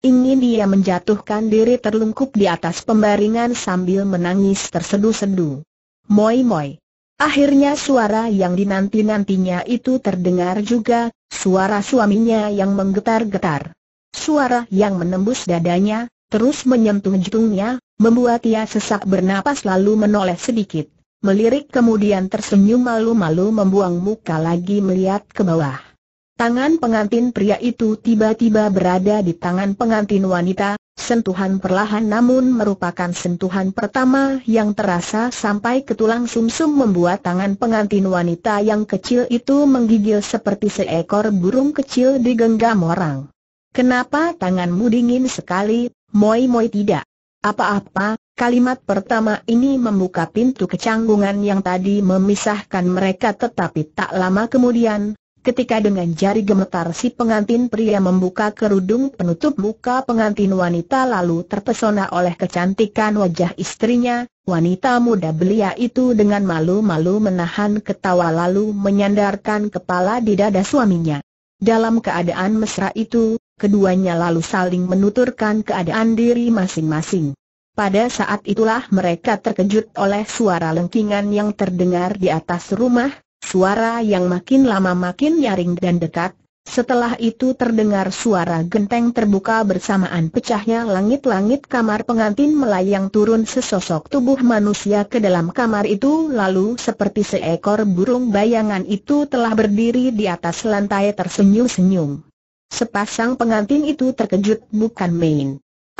Ingin dia menjatuhkan diri terlungkup di atas pembaringan sambil menangis tersedu-sedu. Moi-moi. Akhirnya suara yang dinanti-nantinya itu terdengar juga, suara suaminya yang menggetar-getar. Suara yang menembus dadanya, terus menyentuh jutungnya, membuat ia sesak bernapas lalu menoleh sedikit melirik kemudian tersenyum malu-malu membuang muka lagi melihat ke bawah. Tangan pengantin pria itu tiba-tiba berada di tangan pengantin wanita, sentuhan perlahan namun merupakan sentuhan pertama yang terasa sampai ke tulang sumsum membuat tangan pengantin wanita yang kecil itu menggigil seperti seekor burung kecil digenggam orang. Kenapa tanganmu dingin sekali, Moi Moi tidak? Apa-apa, kalimat pertama ini membuka pintu kecanggungan yang tadi memisahkan mereka tetapi tak lama kemudian, ketika dengan jari gemetar si pengantin pria membuka kerudung penutup muka pengantin wanita lalu terpesona oleh kecantikan wajah istrinya, wanita muda belia itu dengan malu-malu menahan ketawa lalu menyandarkan kepala di dada suaminya. Dalam keadaan mesra itu, keduanya lalu saling menuturkan keadaan diri masing-masing. Pada saat itulah mereka terkejut oleh suara lengkingan yang terdengar di atas rumah, suara yang makin lama makin nyaring dan dekat, setelah itu terdengar suara genteng terbuka bersamaan pecahnya langit-langit kamar pengantin melayang turun sesosok tubuh manusia ke dalam kamar itu lalu seperti seekor burung bayangan itu telah berdiri di atas lantai tersenyum-senyum. Sepasang pengantin itu terkejut bukan main.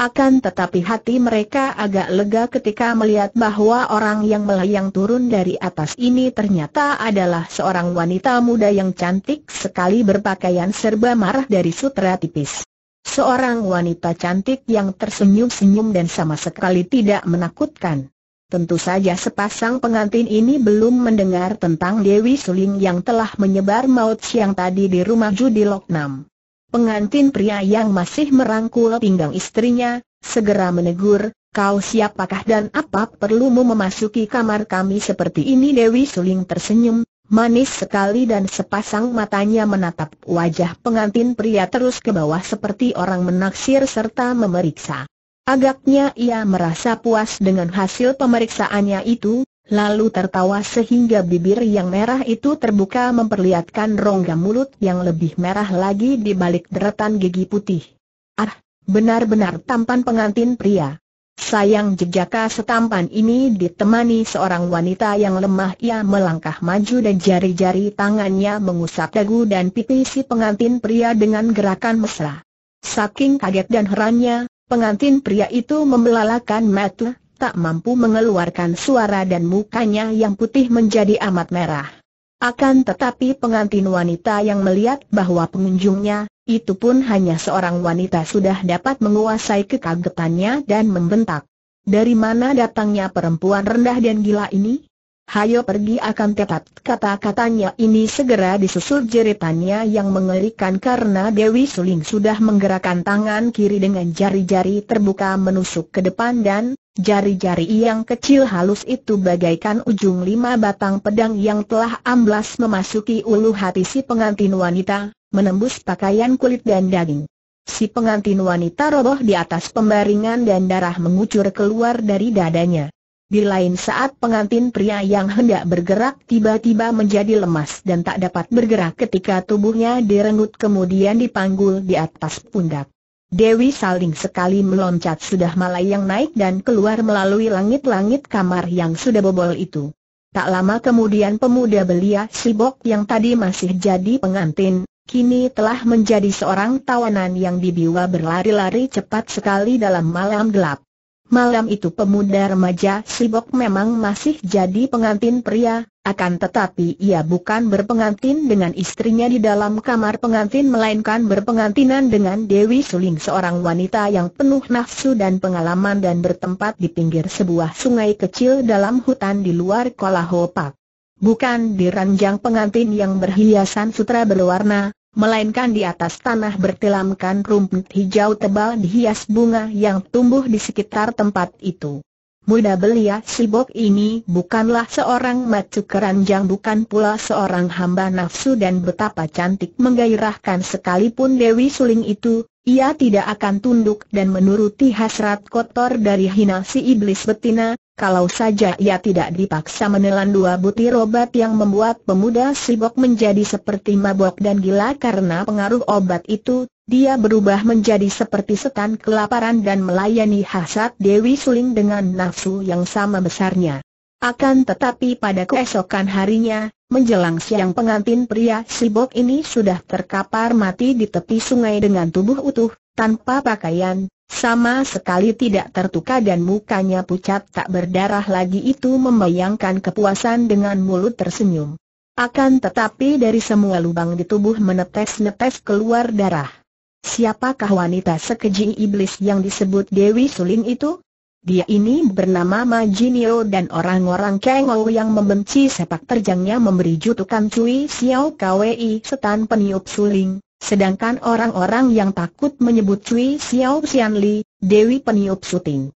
Akan tetapi hati mereka agak lega ketika melihat bahwa orang yang melayang turun dari atas ini ternyata adalah seorang wanita muda yang cantik sekali berpakaian serba marah dari sutra tipis. Seorang wanita cantik yang tersenyum-senyum dan sama sekali tidak menakutkan. Tentu saja sepasang pengantin ini belum mendengar tentang Dewi Suling yang telah menyebar maut siang tadi di rumah judi Loknam. Pengantin pria yang masih merangkul pinggang istrinya, segera menegur, kau siapakah dan apa perlumu memasuki kamar kami seperti ini Dewi Suling tersenyum, manis sekali dan sepasang matanya menatap wajah pengantin pria terus ke bawah seperti orang menaksir serta memeriksa. Agaknya ia merasa puas dengan hasil pemeriksaannya itu, Lalu tertawa sehingga bibir yang merah itu terbuka memperlihatkan rongga mulut yang lebih merah lagi di balik deretan gigi putih. Ah, benar-benar tampan pengantin pria. Sayang jejaka setampan ini ditemani seorang wanita yang lemah ia melangkah maju dan jari-jari tangannya mengusap dagu dan pipi si pengantin pria dengan gerakan mesra. Saking kaget dan herannya, pengantin pria itu membelalakan mata, tak mampu mengeluarkan suara dan mukanya yang putih menjadi amat merah. Akan tetapi pengantin wanita yang melihat bahwa pengunjungnya, itu pun hanya seorang wanita sudah dapat menguasai kekagetannya dan membentak. Dari mana datangnya perempuan rendah dan gila ini? Hayo pergi akan tepat kata-katanya ini segera disusul jeritannya yang mengerikan karena Dewi Suling sudah menggerakkan tangan kiri dengan jari-jari terbuka menusuk ke depan dan Jari-jari yang kecil halus itu bagaikan ujung lima batang pedang yang telah amblas memasuki ulu hati si pengantin wanita, menembus pakaian kulit dan daging. Si pengantin wanita roboh di atas pembaringan dan darah mengucur keluar dari dadanya. Di lain saat pengantin pria yang hendak bergerak tiba-tiba menjadi lemas dan tak dapat bergerak ketika tubuhnya direnggut kemudian dipanggul di atas pundak. Dewi Saling sekali meloncat sudah malayang naik dan keluar melalui langit-langit kamar yang sudah bobol itu. Tak lama kemudian pemuda belia Sibok yang tadi masih jadi pengantin, kini telah menjadi seorang tawanan yang dibiwa berlari-lari cepat sekali dalam malam gelap. Malam itu pemuda remaja Sibok memang masih jadi pengantin pria, akan tetapi ia bukan berpengantin dengan istrinya di dalam kamar pengantin melainkan berpengantinan dengan Dewi Suling seorang wanita yang penuh nafsu dan pengalaman dan bertempat di pinggir sebuah sungai kecil dalam hutan di luar Kolahopak. Bukan di ranjang pengantin yang berhiasan sutra berwarna, melainkan di atas tanah bertelamkan rumput hijau tebal dihias bunga yang tumbuh di sekitar tempat itu. Muda belia Sibok ini bukanlah seorang macu keranjang bukan pula seorang hamba nafsu dan betapa cantik menggairahkan sekalipun Dewi Suling itu, ia tidak akan tunduk dan menuruti hasrat kotor dari hina si iblis betina, kalau saja ia tidak dipaksa menelan dua butir obat yang membuat pemuda sibok menjadi seperti mabok dan gila karena pengaruh obat itu, dia berubah menjadi seperti setan kelaparan dan melayani hasad Dewi Suling dengan nafsu yang sama besarnya. Akan tetapi pada keesokan harinya, menjelang siang pengantin pria Sibok ini sudah terkapar mati di tepi sungai dengan tubuh utuh, tanpa pakaian, sama sekali tidak tertuka dan mukanya pucat tak berdarah lagi itu membayangkan kepuasan dengan mulut tersenyum. Akan tetapi dari semua lubang di tubuh menetes-netes keluar darah. Siapakah wanita sekeji iblis yang disebut Dewi Suling itu? Dia ini bernama Majinio dan orang-orang Kengou yang membenci sepak terjangnya memberi jutukan Cui Xiao Kwei setan peniup suling. Sedangkan orang-orang yang takut menyebut Cui Xiao Xianli Dewi Peniup Suting.